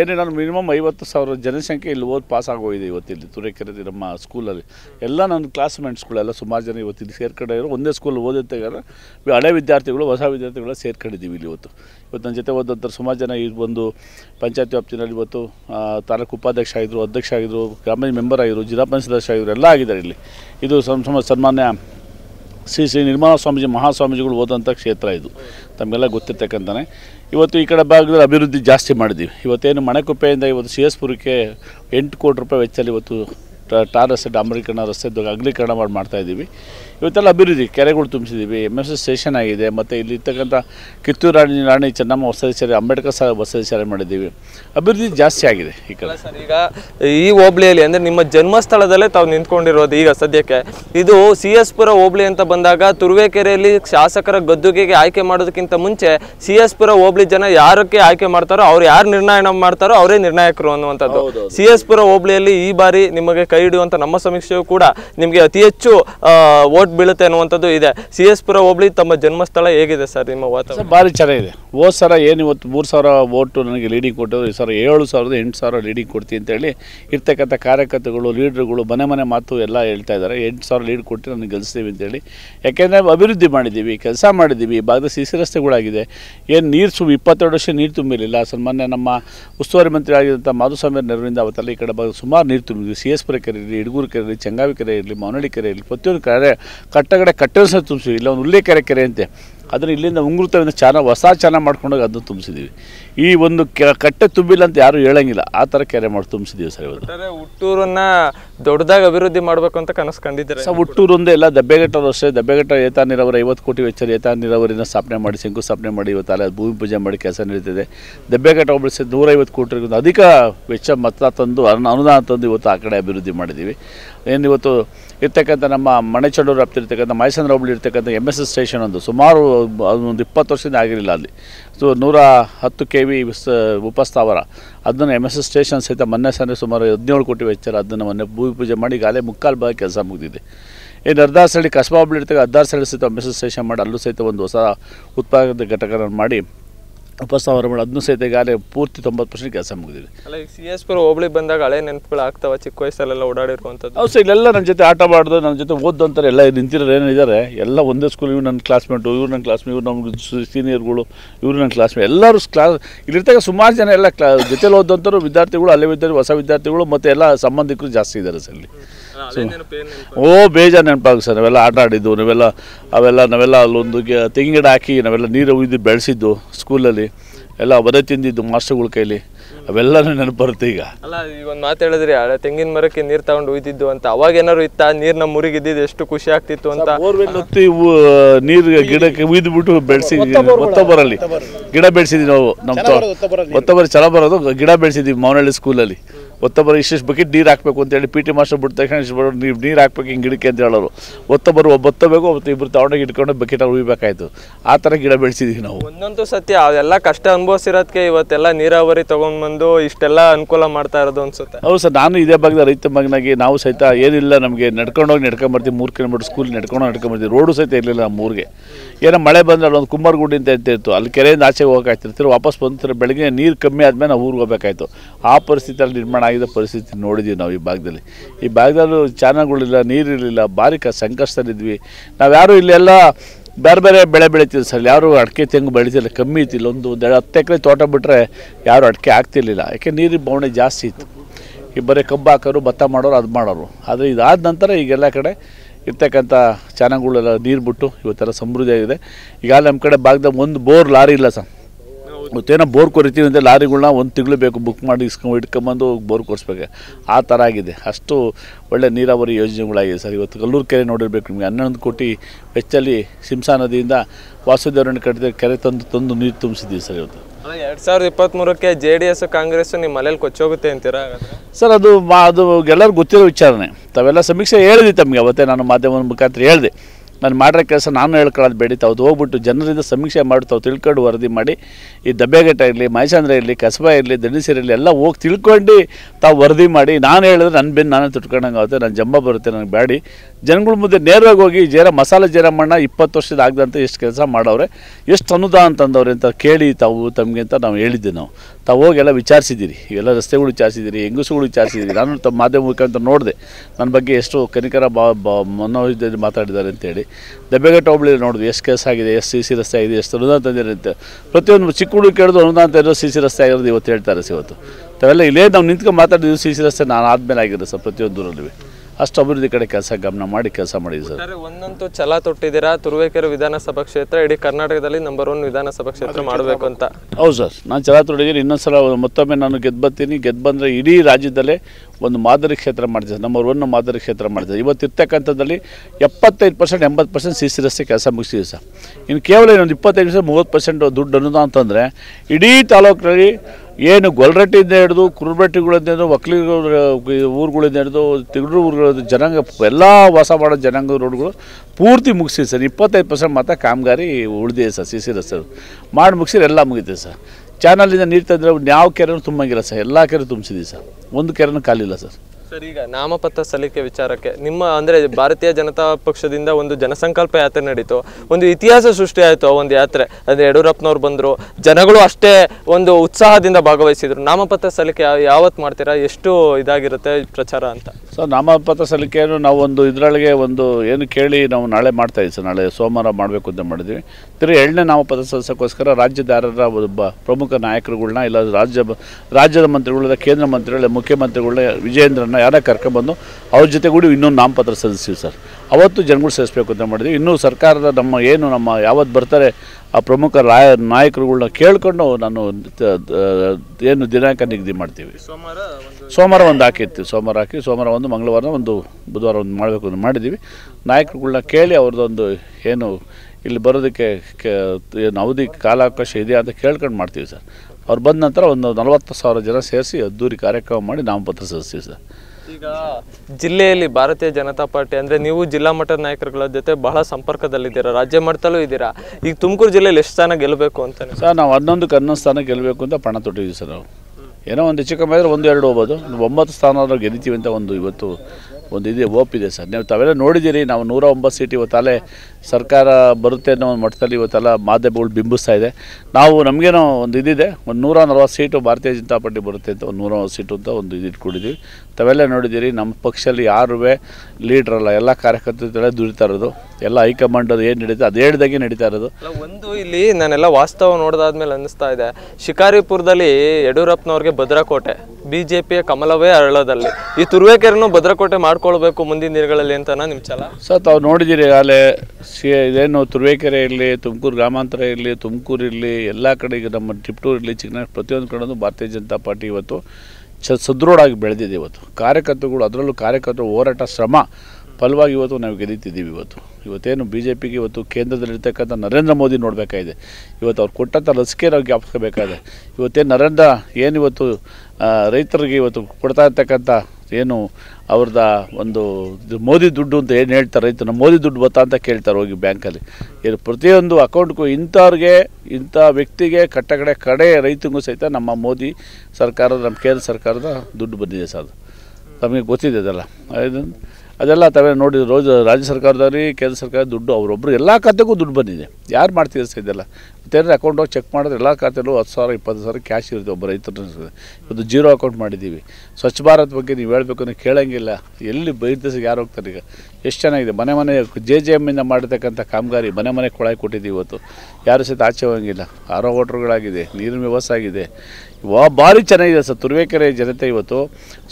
ಏನೇ ನಾನು ಮಿನಿಮಮ್ ಐವತ್ತು ಸಾವಿರ ಜನಸಂಖ್ಯೆ ಇಲ್ಲಿ ಓದಿ ಪಾಸಾಗೋಗಿದೆ ಇವತ್ತಿಲ್ಲಿ ತುರೇಕೆರೆ ನಮ್ಮ ಸ್ಕೂಲಲ್ಲಿ ಎಲ್ಲ ನನ್ನ ಕ್ಲಾಸ್ಮೇಟ್ಸ್ಗಳೆಲ್ಲ ಸುಮಾರು ಜನ ಇವತ್ತಿಲ್ಲಿ ಇರೋ ಒಂದೇ ಸ್ಕೂಲ್ ಓದಿದ್ದಾಗ ಹಳೆ ವಿದ್ಯಾರ್ಥಿಗಳು ಹೊಸ ವಿದ್ಯಾರ್ಥಿಗಳು ಸೇರ್ಕೊಂಡಿದ್ದೀವಿ ಇಲ್ಲಿ ಇವತ್ತು ಇವತ್ತು ನನ್ನ ಜೊತೆ ಓದಂಥ ಸುಮಾರು ಜನ ಇದು ಒಂದು ಪಂಚಾಯತ್ ವ್ಯಾಪ್ತಿನಲ್ಲಿ ಇವತ್ತು ತಾಲೂಕು ಉಪಾಧ್ಯಕ್ಷ ಆಗಿದ್ದರು ಅಧ್ಯಕ್ಷ ಆಗಿದ್ದರು ಗ್ರಾಮೀಣ ಮೆಂಬರ್ ಆಗಿದ್ದರು ಜಿಲ್ಲಾ ಪಂಚಾಯತ್ ಸದಸ್ಯ ಎಲ್ಲ ಆಗಿದ್ದಾರೆ ಇಲ್ಲಿ ಇದು ಸನ್ಮಾನ್ಯ ಶ್ರೀ ಶ್ರೀ ನಿರ್ಮಲ ಸ್ವಾಮೀಜಿ ಮಹಾಸ್ವಾಮೀಜಿಗಳು ಹೋದಂಥ ಕ್ಷೇತ್ರ ಇದು ತಮಗೆಲ್ಲ ಗೊತ್ತಿರ್ತಕ್ಕಂಥ ಇವತ್ತು ಈ ಕಡೆ ಭಾಗದಲ್ಲಿ ಅಭಿವೃದ್ಧಿ ಜಾಸ್ತಿ ಮಾಡಿದ್ವಿ ಇವತ್ತೇನು ಮಣೆಕುಪ್ಪೆಯಿಂದ ಇವತ್ತು ಸಿ ಎಸ್ ಪುರಕ್ಕೆ ಎಂಟು ಕೋಟಿ ರೂಪಾಯಿ ವೆಚ್ಚಲ್ಲಿ ಇವತ್ತು ಟಾರ್ ರಸ್ತೆ ಡಾಂಬರೀಕರಣ ರಸ್ತೆ ಅಗಲೀಕರಣ ಮಾಡಿ ಮಾಡ್ತಾಯಿದ್ದೀವಿ ಇವತ್ತೆಲ್ಲ ಅಭಿವೃದ್ಧಿ ಕೆರೆಗಳು ತುಂಬಿಸಿದ್ದೀವಿ ಎಮ್ ಎಸ್ ಎಸ್ ಸ್ಟೇಷನ್ ಆಗಿದೆ ಮತ್ತು ಇಲ್ಲಿ ಇರ್ತಕ್ಕಂಥ ಕಿತ್ತೂರು ರಾಣಿ ರಾಣಿ ಚೆನ್ನಮ್ಮ ವಸತಿ ಅಂಬೇಡ್ಕರ್ ಸಾಹೇಬ್ ವಸತಿ ಶಾಲೆ ಮಾಡಿದ್ದೀವಿ ಅಭಿವೃದ್ಧಿ ಜಾಸ್ತಿ ಆಗಿದೆ ಈ ಕಡೆ ಸರ್ ಈಗ ಈ ಹೋಬಳಿಯಲ್ಲಿ ಅಂದರೆ ನಿಮ್ಮ ಜನ್ಮಸ್ಥಳದಲ್ಲೇ ತಾವು ನಿಂತ್ಕೊಂಡಿರೋದು ಈಗ ಸದ್ಯಕ್ಕೆ ಇದು ಸಿ ಎಸ್ ಪುರ ಹೋಬಳಿ ಅಂತ ಬಂದಾಗ ತುರುವೇಕೆರೆಯಲ್ಲಿ ಶಾಸಕರ ಗದ್ದುಗೆಗೆ ಆಯ್ಕೆ ಮಾಡೋದಕ್ಕಿಂತ ಮುಂಚೆ ಸಿ ಎಸ್ ಪುರ ಹೋಬಳಿ ಜನ ಯಾರಕ್ಕೆ ಆಯ್ಕೆ ಮಾಡ್ತಾರೋ ಅವ್ರು ಯಾರು ನಿರ್ಣಯ ಮಾಡ್ತಾರೋ ಅವರೇ ನಿರ್ಣಾಯಕರು ಅನ್ನುವಂಥದ್ದು ಸಿ ಎಸ್ ಪುರ ಹೋಬಳಿಯಲ್ಲಿ ಈ ಬಾರಿ ನಿಮಗೆ ಕೈ ಹಿಡಿಯುವಂಥ ನಮ್ಮ ಸಮೀಕ್ಷೆಯು ಕೂಡ ನಿಮಗೆ ಅತಿ ಹೆಚ್ಚು ಡೌಟ್ ಬೀಳುತ್ತೆ ಅನ್ನುವಂಥದ್ದು ಇದೆ ಸಿ ಎಸ್ ಪುರ ಹೋಬಳಿ ತಮ್ಮ ಜನ್ಮಸ್ಥಳ ಹೇಗಿದೆ ಸರ್ ನಿಮ್ಮ ವಾತಾವರಣ ಭಾರಿ ಚೆನ್ನಾಗಿದೆ ಹೋದ್ ಸಲ ಏನು ಇವತ್ತು ಮೂರು ಸಾವಿರ ವೋಟು ನನಗೆ ಲೀಡಿಂಗ್ ಕೊಟ್ಟರು ಈ ಸಲ ಏಳು ಸಾವಿರದ ಎಂಟು ಸಾವಿರ ಲೀಡಿಂಗ್ ಕೊಡ್ತೀನಿ ಅಂತೇಳಿ ಇರ್ತಕ್ಕಂಥ ಕಾರ್ಯಕರ್ತಗಳು ಲೀಡ್ರುಗಳು ಮನೆ ಮನೆ ಮಾತು ಎಲ್ಲ ಹೇಳ್ತಾ ಇದ್ದಾರೆ ಎಂಟು ಸಾವಿರ ಲೀಡ್ ಕೊಟ್ಟು ನನಗೆ ಗೆಲ್ಲಿಸ್ತೀವಿ ಅಂತೇಳಿ ಯಾಕೆಂದರೆ ಅಭಿವೃದ್ಧಿ ಮಾಡಿದ್ದೀವಿ ಕೆಲಸ ಮಾಡಿದ್ದೀವಿ ಈ ಭಾಗದ ಸಿಸಿ ರಸ್ತೆಗಳಾಗಿದೆ ಏನು ನೀರು ಸು ಇಪ್ಪತ್ತೆರಡು ವರ್ಷ ನೀರು ತುಂಬಿರಲಿಲ್ಲ ಸರ್ ಮೊನ್ನೆ ನಮ್ಮ ಉಸ್ತುವಾರಿ ಮಂತ್ರಿ ಆಗಿದ್ದಂಥ ಮಾಧುಸ್ವಾಮಿ ನೆರವಿಂದ ಅವತ್ತಲ್ಲಿ ಈ ಕಡೆ ಭಾಗ ಸುಮಾರು ನೀರು ತುಂಬಿದ್ವಿ ಸಿ ಎಸ್ ಪುರ ಕೆರೆ ಇರಲಿ ಇಡಗೂರು ಕೆರೆ ಇರಲಿ ಚಂಗಾವಿ ಕೆರೆ ಇರಲಿ ಮೌನಳ್ಳಿ ಕೆರೆ ಇರಲಿ ಪ್ರತಿಯೊಂದು ಕಾರ್ಯ ಕಟ್ಟಗಡೆ ಕಟ್ಟೆಸ ಸಹ ತುಂಬಿಸಿವಿ ಇಲ್ಲ ಒಂದು ಉಲ್ಲೇಕೆರೆ ಕೆರೆ ಅಂತೆ ಅದನ್ನು ಇಲ್ಲಿಂದ ಉಂಗೃತದಿಂದ ಚಾನ ಹೊಸ ಚಾನ ಮಾಡ್ಕೊಂಡೋಗಿ ಅದನ್ನು ತುಂಬಿಸಿದ್ವಿ ಈ ಒಂದು ಕಟ್ಟೆ ತುಂಬಿಲ್ಲ ಅಂತ ಯಾರು ಹೇಳಂಗಿಲ್ಲ ಆ ಥರ ಕೆರೆ ಮಾಡಿ ತುಂಬಿಸಿದೀವಿ ಸರ್ ಇವತ್ತು ಹುಟ್ಟೂರನ್ನ ದೊಡ್ಡದಾಗಿ ಅಭಿವೃದ್ಧಿ ಮಾಡಬೇಕು ಅಂತ ಕನಸು ಕಂಡಿದ್ದಾರೆ ಸರ್ ಹುಟ್ಟೂರೊಂದೇ ಎಲ್ಲ ದಬ್ಬೆಗಟ್ಟರು ಅಷ್ಟೇ ದಬ್ಬೆಘಟ್ಟ ಏತ ನೀರಾವರಿ ಐವತ್ತು ಕೋಟಿ ವೆಚ್ಚ ಏತ ನೀರಾವರಿನ ಸ್ಥಾಪನೆ ಮಾಡಿ ಸ್ಥಾಪನೆ ಮಾಡಿ ಇವತ್ತು ಅಲ್ಲ ಭೂಮಿ ಪೂಜೆ ಮಾಡಿ ಕೆಲಸ ನಡೀತಿದೆ ದಬ್ಬೆಘಟ್ಟ ಒಬ್ಬಳಿಸಿ ನೂರೈವತ್ತು ಕೋಟಿ ಅಧಿಕ ವೆಚ್ಚ ಮತ್ತ ತಂದು ಅನುದಾನ ತಂದು ಇವತ್ತು ಆ ಕಡೆ ಅಭಿವೃದ್ಧಿ ಮಾಡಿದ್ದೀವಿ ಏನು ಇವತ್ತು ಇರ್ತಕ್ಕಂಥ ನಮ್ಮ ಮಣೆಚಡೂರು ರಪ್ತಿ ಇರ್ತಕ್ಕಂಥ ಮೈಸೂರು ಹೋಬಳಿ ಇರ್ತಕ್ಕಂಥ ಎಮ್ ಎಸ್ ಎಸ್ ಸ್ಟೇಷನ್ ಒಂದು ಸುಮಾರು ಅದೊಂದು ಇಪ್ಪತ್ತು ವರ್ಷದಿಂದ ಆಗಿರಲಿಲ್ಲ ಅಲ್ಲಿ ಸೊ ನೂರ ಹತ್ತು ಕೆ ಕೆವಿ uh, ಉಪಸ್ಥಾವರ ಅದನ್ನು ಎಮ್ ಎಸ್ ಎಸ್ ಸ್ಟೇಷನ್ ಸಹಿತ ಮೊನ್ನೆ ಸನ್ನೆ ಸುಮಾರು ಹದಿನೇಳು ಕೋಟಿ ವೆಚ್ಚ ಅದನ್ನು ಮೊನ್ನೆ ಭೂಮಿ ಪೂಜೆ ಮಾಡಿ ಈಗಾಗಲೇ ಮುಕ್ಕಾಲು ಭಾಗ ಕೆಲಸ ಮುಗಿದಿದೆ ಇನ್ನು ಅರ್ಧಾರ್ ಸೈಡ್ ಕಸಬಾ ಬ್ಲೀಡ್ತಾಗ ಅರ್ಧಾರ್ ಸೈಡ್ ಸಹಿತ ಎಮ್ ಎಸ್ ಎಸ್ ಸ್ಟೇಷನ್ ಮಾಡಿ ಅಲ್ಲೂ ಸಹಿತ ಒಂದು ಹೊಸ ಉತ್ಪಾದಕ ಘಟಕಗಳನ್ನು ಮಾಡಿ ಉಪಸ್ಥಾವರ ಮಾಡಿ ಅದನ್ನು ಸಹಿತ ಈಗಾಗಲೇ ಪೂರ್ತಿ ತೊಂಬತ್ತು ಪರ್ಸೆಂಟ್ ಕೆಲಸ ಮುಗಿದಿದೆ ಅಲ್ಲ ಈಗ ಸಿ ಎಸ್ ಪುರ ಹೋಬಳಿ ಬಂದಾಗ ಹಳೆ ನೆನಪುಗಳು ಆಗ್ತಾವ ಚಿಕ್ಕ ವಯಸ್ಸಲ್ಲೆಲ್ಲ ಓಡಾಡಿರುವಂಥದ್ದು ಅವ್ರು ಇಲ್ಲೆಲ್ಲ ನನ್ನ ಜೊತೆ ಆಟ ಮಾಡಿದ್ರು ನನ್ನ ಜೊತೆ ಓದ್ದು ಎಲ್ಲ ನಿಂತಿರೋ ಏನಿದ್ದಾರೆ ಎಲ್ಲ ಒಂದೇ ಸ್ಕೂಲ್ ಇವ್ರು ನನ್ನ ಕ್ಲಾಸ್ಮೇಟು ಇವ್ರು ನನ್ನ ಕ್ಲಾಸ್ಮೇಟ್ ಇವ್ರು ನಮ್ಮ ಸೀನಿಯರ್ಗಳು ಇವರು ನನ್ನ ಕ್ಲಾಸ್ಮೇಟ್ ಎಲ್ಲರೂ ಕ್ಲಾಸ್ ಇಲ್ಲಿರ್ತಾಗ ಸುಮಾರು ಜನ ಎಲ್ಲ ಕ್ಲಾ ಜೊತೆಲಿ ಓದಂಥವ್ರು ವಿದ್ಯಾರ್ಥಿಗಳು ಅಲ್ಲೇ ವಿದ್ಯಾರ್ಥಿ ಹೊಸ ವಿದ್ಯಾರ್ಥಿಗಳು ಮತ್ತು ಎಲ್ಲ ಸಂಬಂಧಿಕರು ಜಾಸ್ತಿ ಇದ್ದಾರೆ ಸರ್ ಇಲ್ಲಿ ಓ ಬೇಜಾರು ನೆನಪಾಗ ಸರ್ ನಾವೆಲ್ಲ ಆಟ ಆಡಿದ್ದು ನಾವೆಲ್ಲ ಅವೆಲ್ಲ ನಾವೆಲ್ಲ ಅಲ್ಲೊಂದು ತೆಂಗಿನ ಗಿಡ ಹಾಕಿ ನಾವೆಲ್ಲ ನೀರು ಉಯ್ದು ಬೆಳೆಸಿದ್ದು ಸ್ಕೂಲಲ್ಲಿ ಎಲ್ಲ ಬದೇ ತಿಂದಿದ್ದು ಮಾಸ್ಟರ್ಗಳ ಕೈಲಿ ಅವೆಲ್ಲ ನೆನಪು ಬರುತ್ತೆ ಈಗ ಅಲ್ಲ ಈಗ ಒಂದು ಮಾತು ಹೇಳಿದ್ರಿ ತೆಂಗಿನ ಮರಕ್ಕೆ ನೀರು ತಗೊಂಡು ಉಯ್ದಿದ್ದು ಅಂತ ಅವಾಗ ಏನಾರು ಇತ್ತ ನೀರು ನಮ್ಮ ಊರಿಗೆ ಇದ್ದಿದ್ದು ಎಷ್ಟು ಖುಷಿ ಆಗ್ತಿತ್ತು ಅಂತ ನೀರ್ ಹೊತ್ತಿ ನೀರು ಗಿಡಕ್ಕೆ ಬಿಟ್ಟು ಬೆಳೆಸಿ ಒತ್ತೊಬ್ಬರಲ್ಲಿ ಗಿಡ ಬೆಳೆಸಿದ್ವಿ ನಾವು ನಮ್ಮ ಒತ್ತೊಬ್ಬರು ಚಲ ಬರೋದು ಗಿಡ ಬೆಳೆಸಿದ್ವಿ ಮಾವನಹಳ್ಳಿ ಸ್ಕೂಲಲ್ಲಿ ಒತ್ತೊಬ್ಬರು ಇಷ್ಟಿಷ್ಟು ಬಕೆಟ್ ನೀರು ಹಾಕಬೇಕು ಅಂತೇಳಿ ಪಿ ಟಿ ಮಾಸ್ಟರ್ ಬಿಟ್ಟ ತಕ್ಷಣ ಇಷ್ಟು ನೀವು ನೀರು ಹಾಕ್ಬೇಕು ಹಿಂಗೆ ಗಿಡಕ್ಕೆ ಅಂತ ಹೇಳೋರು ಒತ್ತೊಬ್ಬರು ಒಬ್ಬ ಬೇಕು ಒಬ್ಬ ಇಬ್ಬರು ತಗೊಂಡೋಗಿ ಇಟ್ಕೊಂಡು ಬಕೆಟ್ ಉಯ್ಬೇಕಾಯ್ತು ಆ ಥರ ಗಿಡ ಬೆಳೆಸಿದ್ವಿ ನಾವು ಒಂದೊಂದು ಸತ್ಯ ಅದೆಲ್ಲ ಕಷ್ಟ ಅನುಭವಿಸಿರೋದಕ್ಕೆ ಇವತ್ತೆಲ್ಲ ನೀರಾವರಿ ತೊಗೊಂಡ್ಬಂದು ಇಷ್ಟೆಲ್ಲ ಅನುಕೂಲ ಮಾಡ್ತಾ ಇರೋದು ಅನ್ಸುತ್ತೆ ಹೌದು ಸರ್ ನಾನು ಇದೇ ಭಾಗದ ರೈತ ಮಗನಾಗಿ ನಾವು ಸಹಿತ ಏನಿಲ್ಲ ನಮಗೆ ನಡ್ಕೊಂಡೋಗಿ ನಡ್ಕೊಂಬರ್ತೀವಿ ಮೂರು ಕಿಲೋಮೀಟರ್ ಸ್ಕೂಲ್ ನಡ್ಕೊಂಡು ನಡ್ಕೊಂಬರ್ತೀವಿ ರೋಡು ಸಹಿತ ಇರಲಿಲ್ಲ ನಮ್ಮ ಊರಿಗೆ ಏನೋ ಮಳೆ ಬಂದರೆ ಅಲ್ಲೊಂದು ಕುಂಬಾರಗುಡ್ಡಿ ಅಂತ ಇತ್ತು ಅಲ್ಲಿ ಕೆರೆಯಿಂದ ಆಚೆಗೆ ಹೋಗೋಕಾಗ್ತಿರ್ತಿರು ವಾಪಸ್ ಬಂದ್ರೆ ಬೆಳಗ್ಗೆ ನೀರು ಕಮ್ಮಿ ಆದಮೇಲೆ ನಾವು ಊರಿಗೆ ಹೋಗಬೇಕಾಯ್ತು ಆ ಪರಿಸ್ಥಿತಿಯಲ್ಲಿ ನಿರ್ಮಾಣ ಆಗಿದ್ದ ಪರಿಸ್ಥಿತಿ ನೋಡಿದ್ವಿ ನಾವು ಈ ಭಾಗದಲ್ಲಿ ಈ ಭಾಗದಲ್ಲೂ ಚಾನಲ್ಗಳಿಲ್ಲ ನೀರಿರಲಿಲ್ಲ ಭಾರಿ ಕ ಸಂಕಷ್ಟದಲ್ಲಿದ್ವಿ ಯಾರು ಇಲ್ಲೆಲ್ಲ ಬೇರೆ ಬೇರೆ ಬೆಳೆ ಬೆಳಿತೀವಿ ಸರ್ ಯಾರು ಅಡಿಕೆ ತೆಂಗು ಬೆಳೀತಿಲ್ಲ ಕಮ್ಮಿ ಇತ್ತಿಲ್ಲ ಒಂದು ಒಂದೆರಡು ಹತ್ತು ಎಕರೆ ತೋಟ ಬಿಟ್ಟರೆ ಯಾರು ಅಡಿಕೆ ಆಗ್ತಿರ್ಲಿಲ್ಲ ಯಾಕೆ ನೀರಿನ ಬವಣೆ ಜಾಸ್ತಿ ಇತ್ತು ಈ ಬರೀ ಕಬ್ಬು ಹಾಕೋರು ಭತ್ತ ಮಾಡೋರು ಅದು ಮಾಡೋರು ಆದರೆ ಇದಾದ ನಂತರ ಈಗೆಲ್ಲ ಕಡೆ ಇರ್ತಕ್ಕಂಥ ಚಾನಲ್ಗಳೆಲ್ಲ ನೀರು ಬಿಟ್ಟು ಇವತ್ತೆಲ್ಲ ಸಮೃದ್ಧಿಯಾಗಿದೆ ಈಗಾಗಲೇ ನಮ್ಮ ಕಡೆ ಭಾಗದಾಗ ಒಂದು ಬೋರ್ ಲಾರಿ ಇಲ್ಲ ಸರ್ ಮತ್ತೇನೋ ಬೋರ್ ಕೊರಿತೀವಿ ಅಂದರೆ ಲಾರಿಗಳನ್ನ ಒಂದು ತಿಂಗಳು ಬೇಕು ಬುಕ್ ಮಾಡಿ ಇಸ್ಕೊಂಡು ಇಟ್ಕೊಂಬಂದು ಬೋರ್ ಕೊರಿಸ್ಬೇಕು ಆ ಥರ ಆಗಿದೆ ಅಷ್ಟು ಒಳ್ಳೆ ನೀರಾವರಿ ಯೋಜನೆಗಳಾಗಿದೆ ಸರ್ ಇವತ್ತು ಕಲ್ಲೂರು ಕೆರೆ ನೋಡಿರಬೇಕು ನಿಮಗೆ ಹನ್ನೊಂದು ಕೋಟಿ ವೆಚ್ಚಲ್ಲಿ ಸಿಂಸಾ ನದಿಯಿಂದ ವಾಸುದೇವರನ್ನು ಕಟ್ಟಿದ ಕೆರೆ ತಂದು ತಂದು ನೀರು ತುಂಬಿಸಿದ್ದೀವಿ ಸರ್ ಇವತ್ತು ಅಲ್ಲ ಎರಡು ಸಾವಿರದ ಮೂರಕ್ಕೆ ಜೆ ಡಿ ಎಸ್ ಕಾಂಗ್ರೆಸ್ ನಿಮ್ಮ ಮನೇಲಿ ಕೊಚ್ಚೋಗುತ್ತೆ ಅಂತೀರ ಸರ್ ಅದು ಮಾ ಅದು ಎಲ್ಲರಿಗೂ ಗೊತ್ತಿರೋ ವಿಚಾರನೆ ತಾವೆಲ್ಲ ಸಮೀಕ್ಷೆ ಹೇಳಿದೆ ತಮಗೆ ಅವತ್ತೇ ನಾನು ಮಾಧ್ಯಮದ ಮುಖಾಂತರ ಹೇಳಿದೆ ನಾನು ಮಾಡಿರೋ ಕೆಲಸ ನಾನು ಹೇಳ್ಕೊಳ್ಳೋದು ಬೇಡಿ ಅದು ಹೋಗ್ಬಿಟ್ಟು ಜನರಿಂದ ಸಮೀಕ್ಷೆ ಮಾಡ್ತಾವೆ ತಿಳ್ಕೊಂಡು ವರದಿ ಮಾಡಿ ಈ ದಬ್ಬೆಘಟ್ಟ ಇರಲಿ ಮೈಸಾಂದ್ರ ಇರಲಿ ಕಸಬಾ ಇರಲಿ ದಂಡಿಸಿರ ಇರಲಿ ಎಲ್ಲ ಹೋಗಿ ತಿಳ್ಕೊಂಡು ತಾವು ವರದಿ ಮಾಡಿ ನಾನು ಹೇಳಿದ್ರೆ ನನ್ನ ಬೆನ್ನು ನಾನೇ ತಿಳ್ಕೊಂಡಂಗೆ ಆಗುತ್ತೆ ನಾನು ಜಂಬ ಬರುತ್ತೆ ನನಗೆ ಬೇಡಿ ಜನಗಳ ಮುಂದೆ ನೇರವಾಗಿ ಹೋಗಿ ಜೇರ ಮಸಾಲೆ ಮಣ್ಣ ಇಪ್ಪತ್ತು ವರ್ಷದ ಆಗದಂತ ಎಷ್ಟು ಕೆಲಸ ಮಾಡೋರೆ ಎಷ್ಟು ಅನುದಾನ ತಂದವ್ರೆ ಅಂತ ಕೇಳಿ ತಾವು ತಮಗೆ ಅಂತ ನಾವು ಹೇಳಿದ್ದೆ ನಾವು ತಾವು ಹೋಗಿ ಎಲ್ಲ ವಿಚಾರಿಸಿದ್ದೀರಿ ಎಲ್ಲ ರಸ್ತೆಗಳು ವಿಚಾರಿಸಿದ್ದೀರಿ ಹೆಂಗಸುಗಳು ವಿಚಾರಿಸಿದ್ದೀರಿ ನಾನು ತಮ್ಮ ಮಾಧ್ಯಮ ಅಂತ ನೋಡಿದೆ ನನ್ನ ಬಗ್ಗೆ ಎಷ್ಟು ಕನಿಕರ ಬಾ ಮನೋವಿದ್ದಲ್ಲಿ ಮಾತಾಡಿದ್ದಾರೆ ಅಂತೇಳಿ ದಬ್ಬೆಘಟ್ಟ ಹೋಬಳಿಯಲ್ಲಿ ನೋಡಿದ್ವಿ ಎಷ್ಟು ಕೆಸ್ ಆಗಿದೆ ಎಷ್ಟು ಸಿ ಸಿ ರಸ್ತೆ ಆಗಿದೆ ಎಷ್ಟು ಅನುದಾನ ತಂದಿರುತ್ತೆ ಪ್ರತಿಯೊಂದು ಚಿಕ್ಕ ಹುಡುಗಿ ಕೇಳಿದ್ರು ಅನುದಾನ ತಂದಿರೋ ಸಿ ಸಿ ರಸ್ತೆ ಆಗಿರೋದು ಇವತ್ತು ಹೇಳ್ತಾರೆ ಇವತ್ತು ತಾವೆಲ್ಲ ಇಲ್ಲೇ ನಾವು ನಿಂತ್ಕೊಂಡು ಮಾತಾಡಿದ್ವಿ ಸಿ ಸಿ ರಸ್ತೆ ನಾನು ಆದಮೇಲೆ ಆಗಿರೋದು ಸರ್ ದೂರಲ್ಲಿ ಅಷ್ಟು ಅಭಿವೃದ್ಧಿ ಕಡೆ ಕೆಲಸ ಗಮನ ಮಾಡಿ ಕೆಲಸ ಮಾಡಿದ್ವಿ ಸರ್ ಒಂದಂತೂ ಛಲ ತೊಟ್ಟಿದ್ದೀರಾ ತುರುವೇಕೆರೆ ವಿಧಾನಸಭಾ ಕ್ಷೇತ್ರ ಇಡೀ ಕರ್ನಾಟಕದಲ್ಲಿ ನಂಬರ್ ಒನ್ ವಿಧಾನಸಭಾ ಕ್ಷೇತ್ರ ಮಾಡಬೇಕು ಅಂತ ಹೌದು ಸರ್ ನಾನು ಛಲ ತೊಟ್ಟಿದ್ದೀನಿ ಇನ್ನೊಂದ್ಸಲ ಮತ್ತೊಮ್ಮೆ ನಾನು ಗೆದ್ದು ಬರ್ತೀನಿ ಗೆದ್ದು ಬಂದರೆ ಇಡೀ ರಾಜ್ಯದಲ್ಲೇ ಒಂದು ಮಾದರಿ ಕ್ಷೇತ್ರ ಮಾಡಿದೆ ನಂಬರ್ ಒನ್ ಮಾದರಿ ಕ್ಷೇತ್ರ ಮಾಡಿದೆ ಇವತ್ತಿರ್ತಕ್ಕಂಥದ್ದಲ್ಲಿ ಎಪ್ಪತ್ತೈದು ಪರ್ಸೆಂಟ್ ಎಂಬತ್ತು ಪರ್ಸೆಂಟ್ ಸಿ ಸಿ ರಸ್ತೆ ಕೆಲಸ ಮುಗಿಸಿದೆ ಸರ್ ಇನ್ನು ಕೇವಲ ಇನ್ನೊಂದು ಇಪ್ಪತ್ತೈದು ಪರ್ಸೆಂಟ್ ಮೂವತ್ತು ಪರ್ಸೆಂಟ್ ದುಡ್ಡು ಅನ್ನೋದು ಅಂತಂದರೆ ಇಡೀ ತಾಲೂಕಿನಲ್ಲಿ ಏನು ಗೊಲ್ರಟ್ಟಿಯಿಂದ ಹಿಡಿದು ಕುರುಬಟ್ಟಿಗಳಿಂದ ಹಿಡಿದು ಒಕ್ಕಲಿಗರ ಊರುಗಳಿಂದ ಹಿಡಿದು ತಿಗಡೂರು ಊರುಗಳ ಜನಾಂಗ ಎಲ್ಲ ವಾಸ ಮಾಡೋ ಜನಾಂಗ ರೋಡ್ಗಳು ಪೂರ್ತಿ ಮುಗಿಸಿದೆ ಸರ್ ಇಪ್ಪತ್ತೈದು ಪರ್ಸೆಂಟ್ ಮಾತ್ರ ಕಾಮಗಾರಿ ಉಳಿದಿದೆ ಸರ್ ಸಿ ಸಿ ರಸ್ತೆ ಮಾಡಿ ಮುಗಿಸಿದ್ರೆ ಎಲ್ಲ ಮುಗಿದಿದೆ ಸರ್ ಚಾನಲಿಂದ ನೀರು ತಂದರೆ ಯಾವ ಕೆರೆನೂ ತುಂಬಂಗಿಲ್ಲ ಸರ್ ಎಲ್ಲ ಕೆರೆ ತುಂಬಿಸಿದ್ದೀವಿ ಸರ್ ಒಂದು ಕೆರೆನೂ ಖಾಲಿಲ್ಲ ಸರ್ ಸರ್ ಈಗ ನಾಮಪತ್ರ ಸಲ್ಲಿಕೆ ವಿಚಾರಕ್ಕೆ ನಿಮ್ಮ ಅಂದರೆ ಭಾರತೀಯ ಜನತಾ ಪಕ್ಷದಿಂದ ಒಂದು ಜನಸಂಕಲ್ಪ ಯಾತ್ರೆ ನಡೀತು ಒಂದು ಇತಿಹಾಸ ಸೃಷ್ಟಿ ಆಯಿತು ಒಂದು ಯಾತ್ರೆ ಅಂದ್ರೆ ಯಡಿಯೂರಪ್ಪನವ್ರು ಬಂದರು ಜನಗಳು ಅಷ್ಟೇ ಒಂದು ಉತ್ಸಾಹದಿಂದ ಭಾಗವಹಿಸಿದರು ನಾಮಪತ್ರ ಸಲ್ಲಿಕೆ ಯಾವತ್ತು ಮಾಡ್ತೀರಾ ಎಷ್ಟು ಇದಾಗಿರುತ್ತೆ ಪ್ರಚಾರ ಅಂತ ಸೊ ನಾಮಪತ್ರ ಸಲ್ಲಿಕೆಯನ್ನು ನಾವು ಒಂದು ಇದರೊಳಗೆ ಒಂದು ಏನು ಕೇಳಿ ನಾವು ನಾಳೆ ಮಾಡ್ತಾ ಇದ್ದೀವಿ ಸರ್ ನಾಳೆ ಸೋಮವಾರ ಮಾಡಬೇಕು ಅಂತ ಮಾಡಿದ್ವಿ ತಿರುಗಿ ಎರಡನೇ ನಾಮಪತ್ರ ಸಲ್ಲಿಸೋಕ್ಕೋಸ್ಕರ ರಾಜ್ಯದಾರರ ಒಬ್ಬ ಪ್ರಮುಖ ನಾಯಕರುಗಳನ್ನ ಇಲ್ಲ ರಾಜ್ಯ ರಾಜ್ಯದ ಮಂತ್ರಿಗಳ ಕೇಂದ್ರ ಮಂತ್ರಿಗಳ ಮುಖ್ಯಮಂತ್ರಿಗಳ ವಿಜೇಂದ್ರನ ಯಾರ ಕರ್ಕೊಂಡ್ಬಂದು ಅವ್ರ ಜೊತೆಗೂಡಿ ಇನ್ನೊಂದು ನಾಮಪತ್ರ ಸಲ್ಲಿಸ್ತೀವಿ ಸರ್ ಅವತ್ತು ಜನಗಳು ಸಲ್ಲಿಸಬೇಕು ಅಂತ ಮಾಡಿದ್ವಿ ಇನ್ನೂ ಸರ್ಕಾರದ ನಮ್ಮ ಏನು ನಮ್ಮ ಯಾವತ್ತು ಬರ್ತಾರೆ ಆ ಪ್ರಮುಖ ರಾಯ ನಾಯಕರುಗಳನ್ನ ಕೇಳಿಕೊಂಡು ನಾನು ಏನು ದಿನಾಂಕ ನಿಗದಿ ಮಾಡ್ತೀವಿ ಸೋಮವಾರ ಒಂದು ಹಾಕಿರ್ತೀವಿ ಸೋಮವಾರ ಹಾಕಿ ಸೋಮವಾರ ಒಂದು ಮಂಗಳವಾರ ಒಂದು ಬುಧವಾರ ಒಂದು ಮಾಡಬೇಕು ಅಂತ ಮಾಡಿದ್ದೀವಿ ನಾಯಕರುಗಳನ್ನ ಕೇಳಿ ಅವ್ರದ್ದೊಂದು ಏನು ಇಲ್ಲಿ ಬರೋದಕ್ಕೆ ಏನು ಅವಧಿ ಕಾಲಾವಕಾಶ ಇದೆಯಾ ಅಂತ ಕೇಳ್ಕೊಂಡು ಮಾಡ್ತೀವಿ ಸರ್ ಅವ್ರು ಬಂದ ನಂತರ ಒಂದು ನಲವತ್ತು ಸಾವಿರ ಜನ ಸೇರಿಸಿ ಅದ್ದೂರಿ ಕಾರ್ಯಕ್ರಮ ಮಾಡಿ ನಾಮಪತ್ರ ಸಲ್ಲಿಸ್ತೀವಿ ಸರ್ ಈಗ ಜಿಲ್ಲೆಯಲ್ಲಿ ಭಾರತೀಯ ಜನತಾ ಪಾರ್ಟಿ ಅಂದ್ರೆ ನೀವು ಜಿಲ್ಲಾ ಮಟ್ಟದ ನಾಯಕರುಗಳ ಜೊತೆ ಬಹಳ ಸಂಪರ್ಕದಲ್ಲಿದ್ದೀರಾ ರಾಜ್ಯ ಮಟ್ಟದಲ್ಲೂ ಇದ್ದೀರಾ ಈಗ ತುಮಕೂರು ಜಿಲ್ಲೆಯಲ್ಲಿ ಎಷ್ಟು ಸ್ಥಾನ ಗೆಲ್ಲಬೇಕು ಅಂತ ಸರ್ ನಾವು ಹನ್ನೊಂದಕ್ಕೆ ಹನ್ನೊಂದು ಸ್ಥಾನ ಗೆಲ್ಲಬೇಕು ಅಂತ ಪಣ ತೊಟ್ಟಿದ್ದೀವಿ ಸರ್ ನಾವು ಏನೋ ಒಂದು ಹೆಚ್ಚು ಕಮ್ಮಿ ಒಂದು ಎರಡು ಹೋಗ್ಬೋದು ಒಂಬತ್ತು ಸ್ಥಾನ ನಾವು ಅಂತ ಒಂದು ಇವತ್ತು ಒಂದು ಇದೆ ಓಪಿದೆ ಸರ್ ನೀವು ತಾವೆಲ್ಲ ನೋಡಿದ್ದೀರಿ ನಾವು ನೂರ ಒಂಬತ್ತು ಸೀಟ್ ಇವತ್ತು ಇವತ್ತಲ್ಲೇ ಸರ್ಕಾರ ಬರುತ್ತೆ ಅನ್ನೋ ಒಂದು ಮಟ್ಟದಲ್ಲಿ ಇವತ್ತೆಲ್ಲ ಮಾಧ್ಯಮಗಳು ಬಿಂಬಿಸ್ತಾ ಇದೆ ನಾವು ನಮಗೇನೋ ಒಂದು ಇದಿದೆ ಒಂದು ನೂರ ನಲವತ್ತು ಸೀಟು ಭಾರತೀಯ ಜನತಾ ಪಾರ್ಟಿ ಬರುತ್ತೆ ಅಂತ ಒಂದು ನೂರ ಸೀಟು ಅಂತ ಒಂದು ಇದಿಟ್ಕೊಂಡಿದ್ದೀವಿ ತಾವೆಲ್ಲ ನೋಡಿದ್ದೀರಿ ನಮ್ಮ ಪಕ್ಷದಲ್ಲಿ ಯಾರೂ ಲೀಡ್ರಲ್ಲ ಎಲ್ಲ ಕಾರ್ಯಕರ್ತರು ದುಡಿತಾ ಇರೋದು ಎಲ್ಲ ಹೈಕಮಾಂಡ್ ಅದು ಏನು ನಡೀತಾ ಅದು ಹೇಳ್ದಾಗೆ ನಡೀತಾ ಇರೋದು ಒಂದು ಇಲ್ಲಿ ನಾನೆಲ್ಲ ವಾಸ್ತವ ನೋಡಿದಾದ್ಮೇಲೆ ಅನ್ನಿಸ್ತಾ ಇದೆ ಶಿಕಾರಿಪುರದಲ್ಲಿ ಯಡಿಯೂರಪ್ಪನವ್ರಿಗೆ ಭದ್ರಕೋಟೆ ಬಿ ಜೆ ಪಿಯ ಕಮಲವೇ ಅರಳೋದಲ್ಲಿ ಈ ತುರುವೇಕೆರನು ಭದ್ರಕೋಟೆ ಮಾಡ್ಕೊಳ್ಬೇಕು ಮುಂದಿನ ದಿನಗಳಲ್ಲಿ ಅಂತ ನಿಮ್ಮ ಛಲ ಸರ್ ತಾವು ನೋಡಿದ್ದೀರಿ ಅಲ್ಲೇ ಸಿ ಇದೇನು ತುರುವೇಕೆರೆ ಇರಲಿ ತುಮಕೂರು ಗ್ರಾಮಾಂತರ ಇರಲಿ ತುಮಕೂರು ಇರಲಿ ಎಲ್ಲ ಕಡೆ ಈಗ ನಮ್ಮ ಟಿಪ್ಟೂರು ಇರಲಿ ಚಿಕ್ಕ ಪ್ರತಿಯೊಂದು ಕಡೆಯೂ ಭಾರತೀಯ ಜನತಾ ಪಾರ್ಟಿ ಇವತ್ತು ಚ ಸದೃಢವಾಗಿ ಬೆಳೆದಿದೆ ಇವತ್ತು ಕಾರ್ಯಕರ್ತರುಗಳು ಅದರಲ್ಲೂ ಕಾರ್ಯಕರ್ತರು ಹೋರಾಟ ಶ್ರಮ ಫಲವಾಗಿ ಇವತ್ತು ನಾವು ಗೆದ್ದಿದ್ದೀವಿ ಇವತ್ತು ಇವತ್ತೇನು ಬಿ ಜೆ ಪಿಗೆ ಇವತ್ತು ಕೇಂದ್ರದಲ್ಲಿರ್ತಕ್ಕಂಥ ನರೇಂದ್ರ ಮೋದಿ ನೋಡಬೇಕಾಗಿದೆ ಇವತ್ತು ಅವ್ರು ಕೊಟ್ಟಂಥ ಲಸಿಕೆ ನಾವು ಜ್ಞಾಪಿಸ್ಕೋಬೇಕಾಗಿದೆ ಇವತ್ತೇನು ನರೇಂದ್ರ ಏನು ಇವತ್ತು ರೈತರಿಗೆ ಇವತ್ತು ಕೊಡ್ತಾ ಇರ್ತಕ್ಕಂಥ ಏನು ಅವ್ರದ ಒಂದು ಮೋದಿ ದುಡ್ಡು ಅಂತ ಏನು ಹೇಳ್ತಾರೆ ರೈತನ ಮೋದಿ ದುಡ್ಡು ಬತ್ತಾ ಅಂತ ಕೇಳ್ತಾರೆ ಹೋಗಿ ಬ್ಯಾಂಕಲ್ಲಿ ಇದು ಪ್ರತಿಯೊಂದು ಅಕೌಂಟ್ಗೂ ಇಂಥವ್ರಿಗೆ ಇಂಥ ವ್ಯಕ್ತಿಗೆ ಕಟ್ಟಕಡೆ ಕಡೆ ರೈತನಿಗೂ ಸಹಿತ ನಮ್ಮ ಮೋದಿ ಸರ್ಕಾರದ ನಮ್ಮ ಕೇಂದ್ರ ಸರ್ಕಾರದ ದುಡ್ಡು ಬಂದಿದೆ ಸರ್ ನಮಗೆ ಗೊತ್ತಿದೆ ಅದೆಲ್ಲ ಅದೆಲ್ಲ ತಾವೇ ನೋಡಿ ರೋಜ್ ರಾಜ್ಯ ಸರ್ಕಾರದವ್ರಿ ಕೇಂದ್ರ ಸರ್ಕಾರ ದುಡ್ಡು ಅವರೊಬ್ಬರು ಎಲ್ಲ ಖಾತೆಗೂ ದುಡ್ಡು ಬಂದಿದೆ ಯಾರು ಮಾಡ್ತಿದ್ದಾರೆ ಸರ್ ಇದೆಲ್ಲ ಮತ್ತೇನಾದ್ರೆ ಅಕೌಂಟ್ ಹೋಗಿ ಚೆಕ್ ಮಾಡಿದ್ರೆ ಎಲ್ಲ ಖಾತೆಲ್ಲೂ ಹತ್ತು ಸಾವಿರ ಇಪ್ಪತ್ತು ಸಾವಿರ ಕ್ಯಾಶ್ ಇರುತ್ತೆ ಒಬ್ಬ ರೈತರು ಇವತ್ತು ಜೀರೋ ಅಕೌಂಟ್ ಮಾಡಿದ್ದೀವಿ ಸ್ವಚ್ಛ ಭಾರತ್ ಬಗ್ಗೆ ನೀವು ಹೇಳಬೇಕು ಅಂದರೆ ಕೇಳೋಂಗಿಲ್ಲ ಎಲ್ಲಿ ಬೈರ್ದೇಶಕ್ಕೆ ಯಾರು ಹೋಗ್ತಾರೆ ಈಗ ಎಷ್ಟು ಚೆನ್ನಾಗಿದೆ ಮನೆ ಮನೆ ಜೆ ಜೆ ಎಮ್ಮಿಂದ ಮಾಡಿರ್ತಕ್ಕಂಥ ಕಾಮಗಾರಿ ಮನೆ ಮನೆ ಕೊಳಾಯಿ ಕೊಟ್ಟಿದ್ದೀವಿ ಇವತ್ತು ಯಾರು ಸಹಿತ ಆಚೆ ಹೋಗಂಗಿಲ್ಲ ಆರೋ ಓಟರ್ಗಳಾಗಿದೆ ನೀರಿನ ವ್ಯವಸ್ಥೆ ಆಗಿದೆ ವಾ ಭಾರಿ ಚೆನ್ನಾಗಿದೆ ಸರ್ ತುರುವೇಕೆರೆ ಜನತೆ ಇವತ್ತು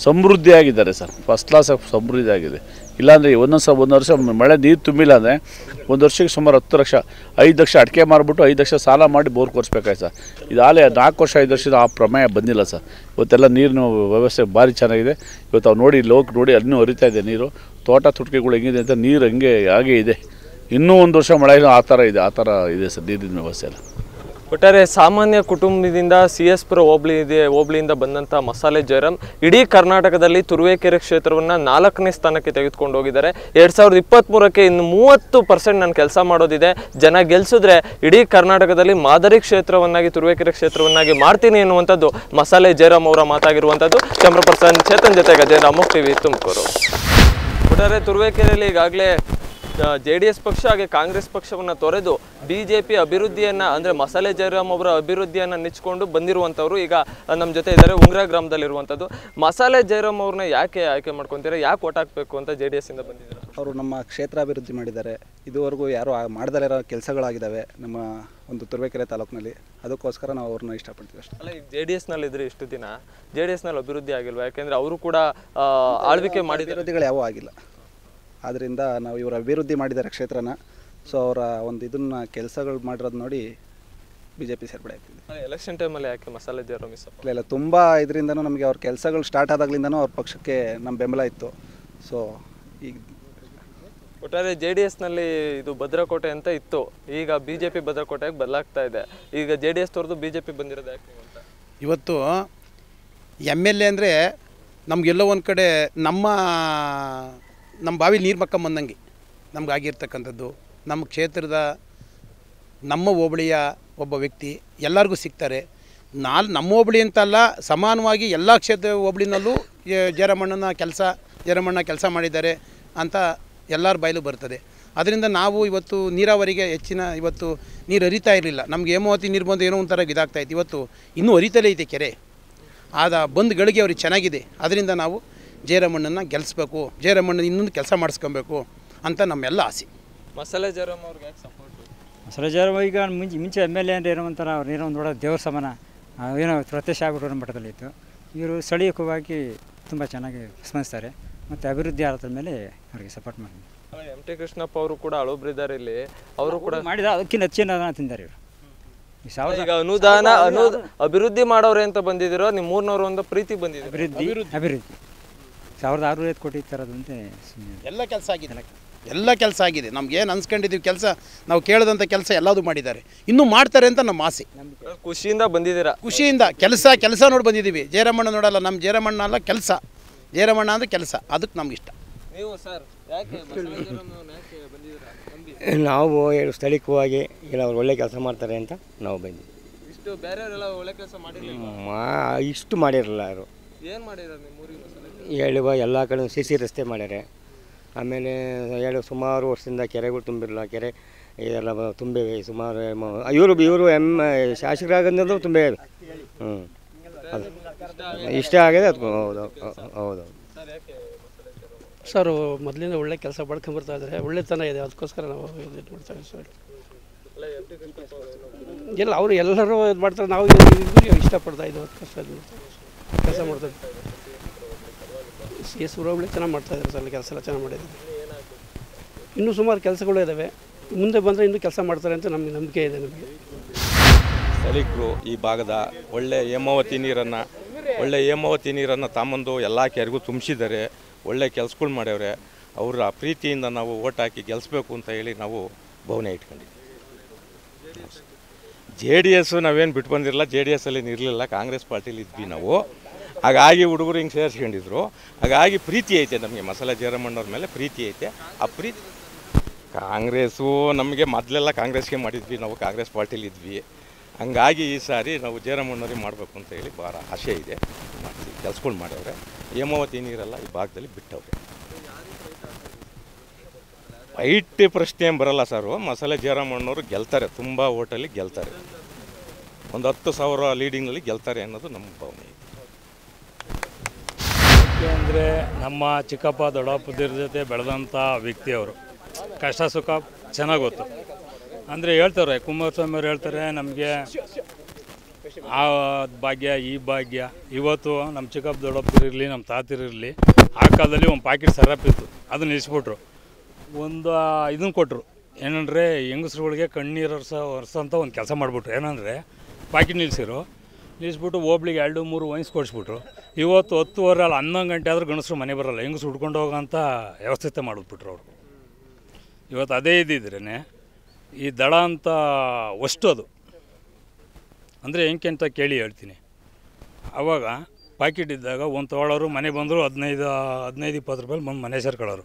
ಸಮೃದ್ಧಿಯಾಗಿದ್ದಾರೆ ಸರ್ ಫಸ್ಟ್ ಕ್ಲಾಸ್ ಸಮೃದ್ಧಿ ಆಗಿದೆ ಇಲ್ಲಾಂದರೆ ಒಂದೊಂದು ಸಲ ಒಂದು ವರ್ಷ ಮಳೆ ನೀರು ತುಂಬಿಲ್ಲ ಅಂದರೆ ಒಂದು ವರ್ಷಕ್ಕೆ ಸುಮಾರು ಹತ್ತು ಲಕ್ಷ ಐದು ಲಕ್ಷ ಅಡಿಕೆ ಮಾಡಿಬಿಟ್ಟು ಐದು ಲಕ್ಷ ಸಾಲ ಮಾಡಿ ಬೋರ್ ಕೊರಿಸ್ಬೇಕಾಯ್ತು ಸರ್ ಆಲೇ ನಾಲ್ಕು ವರ್ಷ ಐದು ವರ್ಷದ ಆ ಪ್ರಮೇಯ ಬಂದಿಲ್ಲ ಸರ್ ಇವತ್ತೆಲ್ಲ ನೀರಿನ ವ್ಯವಸ್ಥೆ ಭಾರಿ ಚೆನ್ನಾಗಿದೆ ಇವತ್ತು ಅವ್ರು ನೋಡಿ ಲೋಕ್ ನೋಡಿ ಅಲ್ಲಿ ಹರಿತಾ ಇದೆ ನೀರು ತೋಟ ತುಟಿಕೆಗಳು ಹೆಂಗಿದೆ ಅಂತ ನೀರು ಹಂಗೆ ಹಾಗೆ ಇದೆ ಇನ್ನೂ ಒಂದು ವರ್ಷ ಮಳೆ ಆ ಥರ ಇದೆ ಆ ಥರ ಇದೆ ಸರ್ ನೀರಿನ ವ್ಯವಸ್ಥೆ ಎಲ್ಲ ಒಟ್ಟಾರೆ ಸಾಮಾನ್ಯ ಕುಟುಂಬದಿಂದ ಸಿ ಎಸ್ ಪುರ ಹೋಬಳಿ ಹೋಬಳಿಯಿಂದ ಬಂದಂಥ ಮಸಾಲೆ ಜಯರಾಮ್ ಇಡೀ ಕರ್ನಾಟಕದಲ್ಲಿ ತುರುವೇಕೆರೆ ಕ್ಷೇತ್ರವನ್ನು ನಾಲ್ಕನೇ ಸ್ಥಾನಕ್ಕೆ ತೆಗೆದುಕೊಂಡು ಹೋಗಿದ್ದಾರೆ ಎರಡು ಸಾವಿರದ ಇಪ್ಪತ್ತ್ಮೂರಕ್ಕೆ ಇನ್ನು ಮೂವತ್ತು ಪರ್ಸೆಂಟ್ ನಾನು ಕೆಲಸ ಮಾಡೋದಿದೆ ಜನ ಗೆಲ್ಸಿದ್ರೆ ಇಡೀ ಕರ್ನಾಟಕದಲ್ಲಿ ಮಾದರಿ ಕ್ಷೇತ್ರವನ್ನಾಗಿ ತುರುವೇಕೆರೆ ಕ್ಷೇತ್ರವನ್ನಾಗಿ ಮಾಡ್ತೀನಿ ಎನ್ನುವಂಥದ್ದು ಮಸಾಲೆ ಜಯರಾಮ್ ಅವರ ಮಾತಾಗಿರುವಂಥದ್ದು ಚಂದ್ರಪ್ರಸಾದ್ ಚೇತನ್ ಜೊತೆಗೆ ಜಯರಾಮು ಟಿವಿ ವಿ ತುಮಕೂರು ಒಟ್ಟಾರೆ ತುರುವೇಕೆರೆಯಲ್ಲಿ ಈಗಾಗಲೇ ಜೆ ಡಿ ಎಸ್ ಪಕ್ಷ ಹಾಗೆ ಕಾಂಗ್ರೆಸ್ ಪಕ್ಷವನ್ನು ತೊರೆದು ಬಿ ಜೆ ಪಿ ಅಭಿವೃದ್ಧಿಯನ್ನು ಅಂದರೆ ಮಸಾಲೆ ಜಯರಾಮ್ ಅವರ ಅಭಿವೃದ್ಧಿಯನ್ನು ನೆಚ್ಚಿಕೊಂಡು ಬಂದಿರುವಂಥವ್ರು ಈಗ ನಮ್ಮ ಜೊತೆ ಇದ್ದಾರೆ ಉಂಗ್ರ ಗ್ರಾಮದಲ್ಲಿರುವಂಥದ್ದು ಮಸಾಲೆ ಜಯರಾಮ್ ಅವ್ರನ್ನ ಯಾಕೆ ಆಯ್ಕೆ ಮಾಡ್ಕೊತೀರಾ ಯಾಕೆ ಓಟ್ ಹಾಕಬೇಕು ಅಂತ ಜೆ ಡಿ ಇಂದ ಬಂದಿದ್ದಾರೆ ಅವರು ನಮ್ಮ ಕ್ಷೇತ್ರ ಅಭಿವೃದ್ಧಿ ಮಾಡಿದ್ದಾರೆ ಇದುವರೆಗೂ ಯಾರು ಮಾಡ್ದಲೇ ಇರೋ ಕೆಲಸಗಳಾಗಿದ್ದಾವೆ ನಮ್ಮ ಒಂದು ತುರುವೇಕೆರೆ ತಾಲೂಕಿನಲ್ಲಿ ಅದಕ್ಕೋಸ್ಕರ ನಾವು ಅವ್ರನ್ನ ಇಷ್ಟಪಡ್ತೀವಿ ಅಷ್ಟೇ ಅಲ್ಲ ಈಗ ಜೆ ಡಿ ಎಸ್ನಲ್ಲಿ ಇದ್ರೆ ಇಷ್ಟು ದಿನ ಜೆ ಡಿ ಎಸ್ನಲ್ಲಿ ಅಭಿವೃದ್ಧಿ ಆಗಿಲ್ವಾ ಯಾಕೆಂದರೆ ಅವರು ಕೂಡ ಆಳ್ವಿಕೆ ಮಾಡಿದ ಅಭಿವೃದ್ಧಿಗಳು ಯಾವೂ ಆಗಿಲ್ಲ ಆದ್ದರಿಂದ ನಾವು ಇವರು ಅಭಿವೃದ್ಧಿ ಮಾಡಿದ್ದಾರೆ ಕ್ಷೇತ್ರನ ಸೊ ಅವರ ಒಂದು ಇದನ್ನ ಕೆಲಸಗಳು ಮಾಡಿರೋದು ನೋಡಿ ಬಿ ಜೆ ಪಿ ಸೇರ್ಪಡೆ ಆಗ್ತಿದೆ ಎಲೆಕ್ಷನ್ ಟೈಮಲ್ಲಿ ಯಾಕೆ ಮಸಾಲೆ ದೇವರು ಮಿಸ್ ಇಲ್ಲ ಇಲ್ಲ ತುಂಬ ಇದರಿಂದನೂ ನಮಗೆ ಅವ್ರ ಕೆಲಸಗಳು ಸ್ಟಾರ್ಟ್ ಆದಾಗ್ಲಿಂದನೂ ಅವ್ರ ಪಕ್ಷಕ್ಕೆ ನಮ್ಮ ಬೆಂಬಲ ಇತ್ತು ಸೊ ಈಗ ಒಟ್ಟಾರೆ ಜೆ ಡಿ ಎಸ್ನಲ್ಲಿ ಇದು ಭದ್ರಕೋಟೆ ಅಂತ ಇತ್ತು ಈಗ ಬಿ ಜೆ ಪಿ ಭದ್ರಕೋಟೆಗೆ ಬದಲಾಗ್ತಾ ಇದೆ ಈಗ ಜೆ ಡಿ ಎಸ್ ತೋರ್ದು ಬಿ ಜೆ ಪಿ ಬಂದಿರೋದು ಯಾಕೆ ಇವತ್ತು ಎಮ್ ಎಲ್ ಎ ಅಂದರೆ ನಮಗೆಲ್ಲೋ ಒಂದು ಕಡೆ ನಮ್ಮ ನಮ್ಮ ಬಾವಿ ನೀರು ಮಕ್ಕಂಬಂದಂಗೆ ನಮ್ಗೆ ಆಗಿರ್ತಕ್ಕಂಥದ್ದು ನಮ್ಮ ಕ್ಷೇತ್ರದ ನಮ್ಮ ಹೋಬಳಿಯ ಒಬ್ಬ ವ್ಯಕ್ತಿ ಎಲ್ಲರಿಗೂ ಸಿಗ್ತಾರೆ ನಾಲ್ ನಮ್ಮ ಹೋಬಳಿ ಅಂತಲ್ಲ ಸಮಾನವಾಗಿ ಎಲ್ಲ ಕ್ಷೇತ್ರ ಹೋಬಳಿನಲ್ಲೂ ಜರಮಣ್ಣನ ಕೆಲಸ ಜರಮಣ್ಣ ಕೆಲಸ ಮಾಡಿದ್ದಾರೆ ಅಂತ ಎಲ್ಲರ ಬಯಲು ಬರ್ತದೆ ಅದರಿಂದ ನಾವು ಇವತ್ತು ನೀರಾವರಿಗೆ ಹೆಚ್ಚಿನ ಇವತ್ತು ನೀರು ಹರಿತಾ ಇರಲಿಲ್ಲ ನಮ್ಗೆ ಹೇಮಾವತಿ ನೀರು ಬಂದು ಏನೋ ಒಂಥರ ಇದಾಗ್ತಾಯಿತ್ತು ಇವತ್ತು ಇನ್ನೂ ಹರಿತಲೇ ಇದೆ ಕೆರೆ ಆದ ಬಂದು ಗಳಿಗೆ ಅವ್ರಿಗೆ ಚೆನ್ನಾಗಿದೆ ಅದರಿಂದ ನಾವು ಜಯರಾಮಣ್ಣನ ಗೆಲ್ಲಿಸ್ಬೇಕು ಜಯರಾಮಣ್ಣ ಇನ್ನೊಂದು ಕೆಲಸ ಮಾಡಿಸ್ಕೊಬೇಕು ಅಂತ ನಮ್ಮೆಲ್ಲ ಆಸೆ ಮಸಾಲೆ ಜಯರಾಮ್ ಅವ್ರಿಗೆ ಮಸಾಲೆ ಜಯರಾಮ್ ಈಗ ಮುಂಚೆ ಮುಂಚೆ ಎಮ್ ಎಲ್ ಎ ಅವ್ರು ಏನೋ ಒಂದು ದೊಡ್ಡ ದೇವ್ರ ಸಮಾನ ಏನೋ ಪ್ರತ್ಯಕ್ಷ ಆಗ್ಬಿಟ್ಟು ನಮ್ಮ ಇವರು ಸ್ಥಳೀಯಕವಾಗಿ ತುಂಬ ಚೆನ್ನಾಗಿ ಸ್ಮರಿಸ್ತಾರೆ ಮತ್ತು ಅಭಿವೃದ್ಧಿ ಆದ ಮೇಲೆ ಅವರಿಗೆ ಸಪೋರ್ಟ್ ಮಾಡ್ತೀನಿ ಎಂ ಟಿ ಕೃಷ್ಣಪ್ಪ ಅವರು ಕೂಡ ಅಳೊಬ್ರಿದ್ದಾರೆ ಇಲ್ಲಿ ಅವರು ಕೂಡ ಮಾಡಿದ ಅದಕ್ಕಿಂತ ಹೆಚ್ಚಿನ ತಿಂದಾರೆ ಇವರು ಈಗ ಅನುದಾನ ಅಭಿವೃದ್ಧಿ ಮಾಡೋರೆ ಅಂತ ಬಂದಿದ್ದೀರೋ ನಿಮ್ಮ ಮೂರ್ನವರು ಒಂದು ಪ್ರೀತಿ ಬಂದಿದೆ ಅಭಿವೃದ್ಧಿ ಅಭಿವೃದ್ಧಿ ಸಾವಿರದ ಐದು ಕೋಟಿ ತರದಂತೆ ಎಲ್ಲ ಕೆಲಸ ಆಗಿದೆ ಎಲ್ಲ ಕೆಲಸ ಆಗಿದೆ ನಮ್ಗೆ ಏನು ಅನ್ಸ್ಕೊಂಡಿದ್ದೀವಿ ಕೆಲಸ ನಾವು ಕೇಳದಂಥ ಕೆಲಸ ಎಲ್ಲದೂ ಮಾಡಿದ್ದಾರೆ ಇನ್ನೂ ಮಾಡ್ತಾರೆ ಅಂತ ನಮ್ಮ ಆಸೆ ಖುಷಿಯಿಂದ ಬಂದಿದ್ದೀರಾ ಖುಷಿಯಿಂದ ಕೆಲಸ ಕೆಲಸ ನೋಡಿ ಬಂದಿದ್ದೀವಿ ಜೇರಮಣ್ಣ ನೋಡಲ್ಲ ನಮ್ಮ ಜೇರಮಣ್ಣ ಅಲ್ಲ ಕೆಲಸ ಜೇರಮಣ್ಣ ಅಂದರೆ ಕೆಲಸ ಅದಕ್ಕೆ ನಮ್ಗೆ ಇಷ್ಟ ನೀವು ಸರ್ ಯಾಕೆ ನಾವು ಸ್ಥಳೀಯವಾಗಿ ಇಲ್ಲ ಅವ್ರು ಒಳ್ಳೆ ಕೆಲಸ ಮಾಡ್ತಾರೆ ಅಂತ ನಾವು ಬಂದಿದ್ದೀವಿ ಇಷ್ಟು ಬೇರೆಯವರೆಲ್ಲ ಒಳ್ಳೆ ಕೆಲಸ ಮಾಡಿರಲಿಲ್ಲ ಇಷ್ಟು ಮಾಡಿರಲಿಲ್ಲ ಯಾರು ಏನು ಮಾಡಿರೋ ಹೇಳುವ ಎಲ್ಲ ಕಡೆ ಸಿ ಸಿ ರಸ್ತೆ ಮಾಡ್ಯಾರೆ ಆಮೇಲೆ ಹೇಳು ಸುಮಾರು ವರ್ಷದಿಂದ ಕೆರೆಗಳು ತುಂಬಿರಲ್ಲ ಕೆರೆ ಇದೆಲ್ಲ ತುಂಬಿವೆ ಸುಮಾರು ಇವರು ಇವರು ಎಮ್ ಶಾಸಕರಾಗಂದ್ರೂ ತುಂಬೇ ಹ್ಞೂ ಅದು ಇಷ್ಟೇ ಆಗಿದೆ ಅದು ಹೌದು ಹೌದು ಸರ್ ಮೊದಲಿಂದ ಒಳ್ಳೆ ಕೆಲಸ ಮಾಡ್ಕೊಂಬರ್ತಾ ಇದ್ದಾರೆ ಒಳ್ಳೆತನ ಇದೆ ಅದಕ್ಕೋಸ್ಕರ ನಾವು ಇದು ಸರ್ ಇಲ್ಲ ಅವರು ಎಲ್ಲರೂ ಇದು ಮಾಡ್ತಾರೆ ನಾವು ಇಷ್ಟಪಡ್ತಾ ಇದ್ದೀವಿ ಅದಕ್ಕೋಸ್ಕರ ಕೆಲಸ ಮಾಡ್ತಾರೆ ಸಿ ಎಸ್ ಸುರವಳ್ಳಿ ಚೆನ್ನಾಗಿ ಇದ್ದಾರೆ ಸರ್ ಕೆಲಸ ಎಲ್ಲ ಚೆನ್ನಾಗಿ ಮಾಡಿದ್ದಾರೆ ಇನ್ನೂ ಸುಮಾರು ಕೆಲಸಗಳು ಇದ್ದಾವೆ ಮುಂದೆ ಬಂದರೆ ಇನ್ನೂ ಕೆಲಸ ಮಾಡ್ತಾರೆ ಅಂತ ನಮಗೆ ನಂಬಿಕೆ ಇದೆ ನಮಗೆ ಸ್ಥಳೀಕರು ಈ ಭಾಗದ ಒಳ್ಳೆ ಹೇಮಾವತಿ ನೀರನ್ನು ಒಳ್ಳೆ ಹೇಮಾವತಿ ನೀರನ್ನು ತಮ್ಮಂದು ಎಲ್ಲ ಕೆರೆಗೂ ತುಂಬಿಸಿದ್ದಾರೆ ಒಳ್ಳೆ ಕೆಲಸಗಳು ಮಾಡ್ಯವ್ರೆ ಅವರ ಪ್ರೀತಿಯಿಂದ ನಾವು ಓಟ್ ಹಾಕಿ ಗೆಲ್ಲಿಸ್ಬೇಕು ಅಂತ ಹೇಳಿ ನಾವು ಭಾವನೆ ಇಟ್ಕೊಂಡಿದ್ದೀವಿ ಜೆ ಡಿ ಎಸ್ ನಾವೇನು ಬಿಟ್ಟು ಬಂದಿರಲ್ಲ ಜೆ ಡಿ ಎಸ್ಸಲ್ಲಿ ಇರಲಿಲ್ಲ ಕಾಂಗ್ರೆಸ್ ಪಾರ್ಟಿಲಿ ಇದ್ವಿ ನಾವು ಹಾಗಾಗಿ ಹುಡುಗರು ಹಿಂಗೆ ಸೇರಿಸ್ಕೊಂಡಿದ್ರು ಹಾಗಾಗಿ ಪ್ರೀತಿ ಐತೆ ನಮಗೆ ಮಸಾಲೆ ಜೀರಮಣ್ಣವ್ರ ಮೇಲೆ ಪ್ರೀತಿ ಐತೆ ಆ ಪ್ರೀತಿ ಕಾಂಗ್ರೆಸ್ಸು ನಮಗೆ ಮೊದಲೆಲ್ಲ ಕಾಂಗ್ರೆಸ್ಗೆ ಮಾಡಿದ್ವಿ ನಾವು ಕಾಂಗ್ರೆಸ್ ಪಾರ್ಟಿಲಿ ಇದ್ವಿ ಹಂಗಾಗಿ ಈ ಸಾರಿ ನಾವು ಜೇರಮಣ್ಣವ್ರಿಗೆ ಮಾಡಬೇಕು ಅಂತ ಹೇಳಿ ಭಾಳ ಆಸೆ ಇದೆ ಮಾಡ್ತೀವಿ ಕೆಲಸಗಳು ಮಾಡವ್ರೆ ಹೇಮಾವತಿ ನೀರೆಲ್ಲ ಈ ಭಾಗದಲ್ಲಿ ಬಿಟ್ಟವ್ರೆ ಐಟಿ ಪ್ರಶ್ನೆ ಏನು ಬರಲ್ಲ ಸರ್ ಮಸಾಲೆ ಜೇರಮಣ್ಣವರು ಗೆಲ್ತಾರೆ ತುಂಬ ಓಟಲ್ಲಿ ಗೆಲ್ತಾರೆ ಒಂದು ಹತ್ತು ಸಾವಿರ ಲೀಡಿಂಗ್ನಲ್ಲಿ ಗೆಲ್ತಾರೆ ಅನ್ನೋದು ನಮ್ಮ ಭಾವನೆ ಯಾಕೆ ಅಂದರೆ ನಮ್ಮ ಚಿಕ್ಕಪ್ಪ ದೊಡ್ಡಪ್ಪದ್ರ ಜೊತೆ ಬೆಳೆದಂಥ ವ್ಯಕ್ತಿಯವರು ಕಷ್ಟ ಸುಖ ಚೆನ್ನಾಗಿ ಗೊತ್ತು ಅಂದರೆ ಹೇಳ್ತಾರೆ ಅವ್ರು ಹೇಳ್ತಾರೆ ನಮಗೆ ಆ ಭಾಗ್ಯ ಈ ಭಾಗ್ಯ ಇವತ್ತು ನಮ್ಮ ಚಿಕ್ಕಪ್ಪ ದೊಡ್ಡಪ್ಪರಿರಲಿ ನಮ್ಮ ತಾತಿರಿರಲಿ ಆ ಕಾಲದಲ್ಲಿ ಒಂದು ಪಾಕಿಟ್ ಇತ್ತು ಅದು ಇಳಿಸ್ಬಿಟ್ರು ಒಂದು ಇದನ್ನು ಕೊಟ್ಟರು ಏನಂದರೆ ಹೆಂಗಸ್ರುಗಳಿಗೆ ಕಣ್ಣೀರು ಒರ್ಸ ಅಂತ ಒಂದು ಕೆಲಸ ಮಾಡಿಬಿಟ್ರು ಏನಂದರೆ ಪಾಕಿಟ್ ನಿಲ್ಲಿಸಿರು ನಿಲ್ಲಿಸ್ಬಿಟ್ಟು ಹೋಬ್ಳಿಗೆ ಎರಡು ಮೂರು ವೈನ್ಸ್ ಕೊಡಿಸ್ಬಿಟ್ರು ಇವತ್ತು ಹತ್ತುವರೆ ಅಲ್ಲಿ ಹನ್ನೊಂದು ಗಂಟೆ ಆದರೂ ಗಣಸರು ಮನೆ ಬರಲ್ಲ ಹೆಂಗಸು ಹುಡ್ಕೊಂಡು ಹೋಗೋಂಥ ವ್ಯವಸ್ಥೆ ಮಾಡಿಬಿಟ್ರು ಅವರು ಇವತ್ತು ಅದೇ ಇದ್ದಿದ್ರೇ ಈ ದಳ ಅಂತ ಅದು ಅಂದರೆ ಹೆಂಗೆ ಅಂತ ಕೇಳಿ ಹೇಳ್ತೀನಿ ಆವಾಗ ಪ್ಯಾಕೆಟ್ ಇದ್ದಾಗ ಒಂದು ತೊಗೊಳ್ಳೋರು ಮನೆ ಬಂದರು ಹದಿನೈದು ಹದಿನೈದು ಇಪ್ಪತ್ತು ರೂಪಾಯಿ ಬಂದು ಮನೆ ಸೇರ್ಕೊಳ್ಳೋರು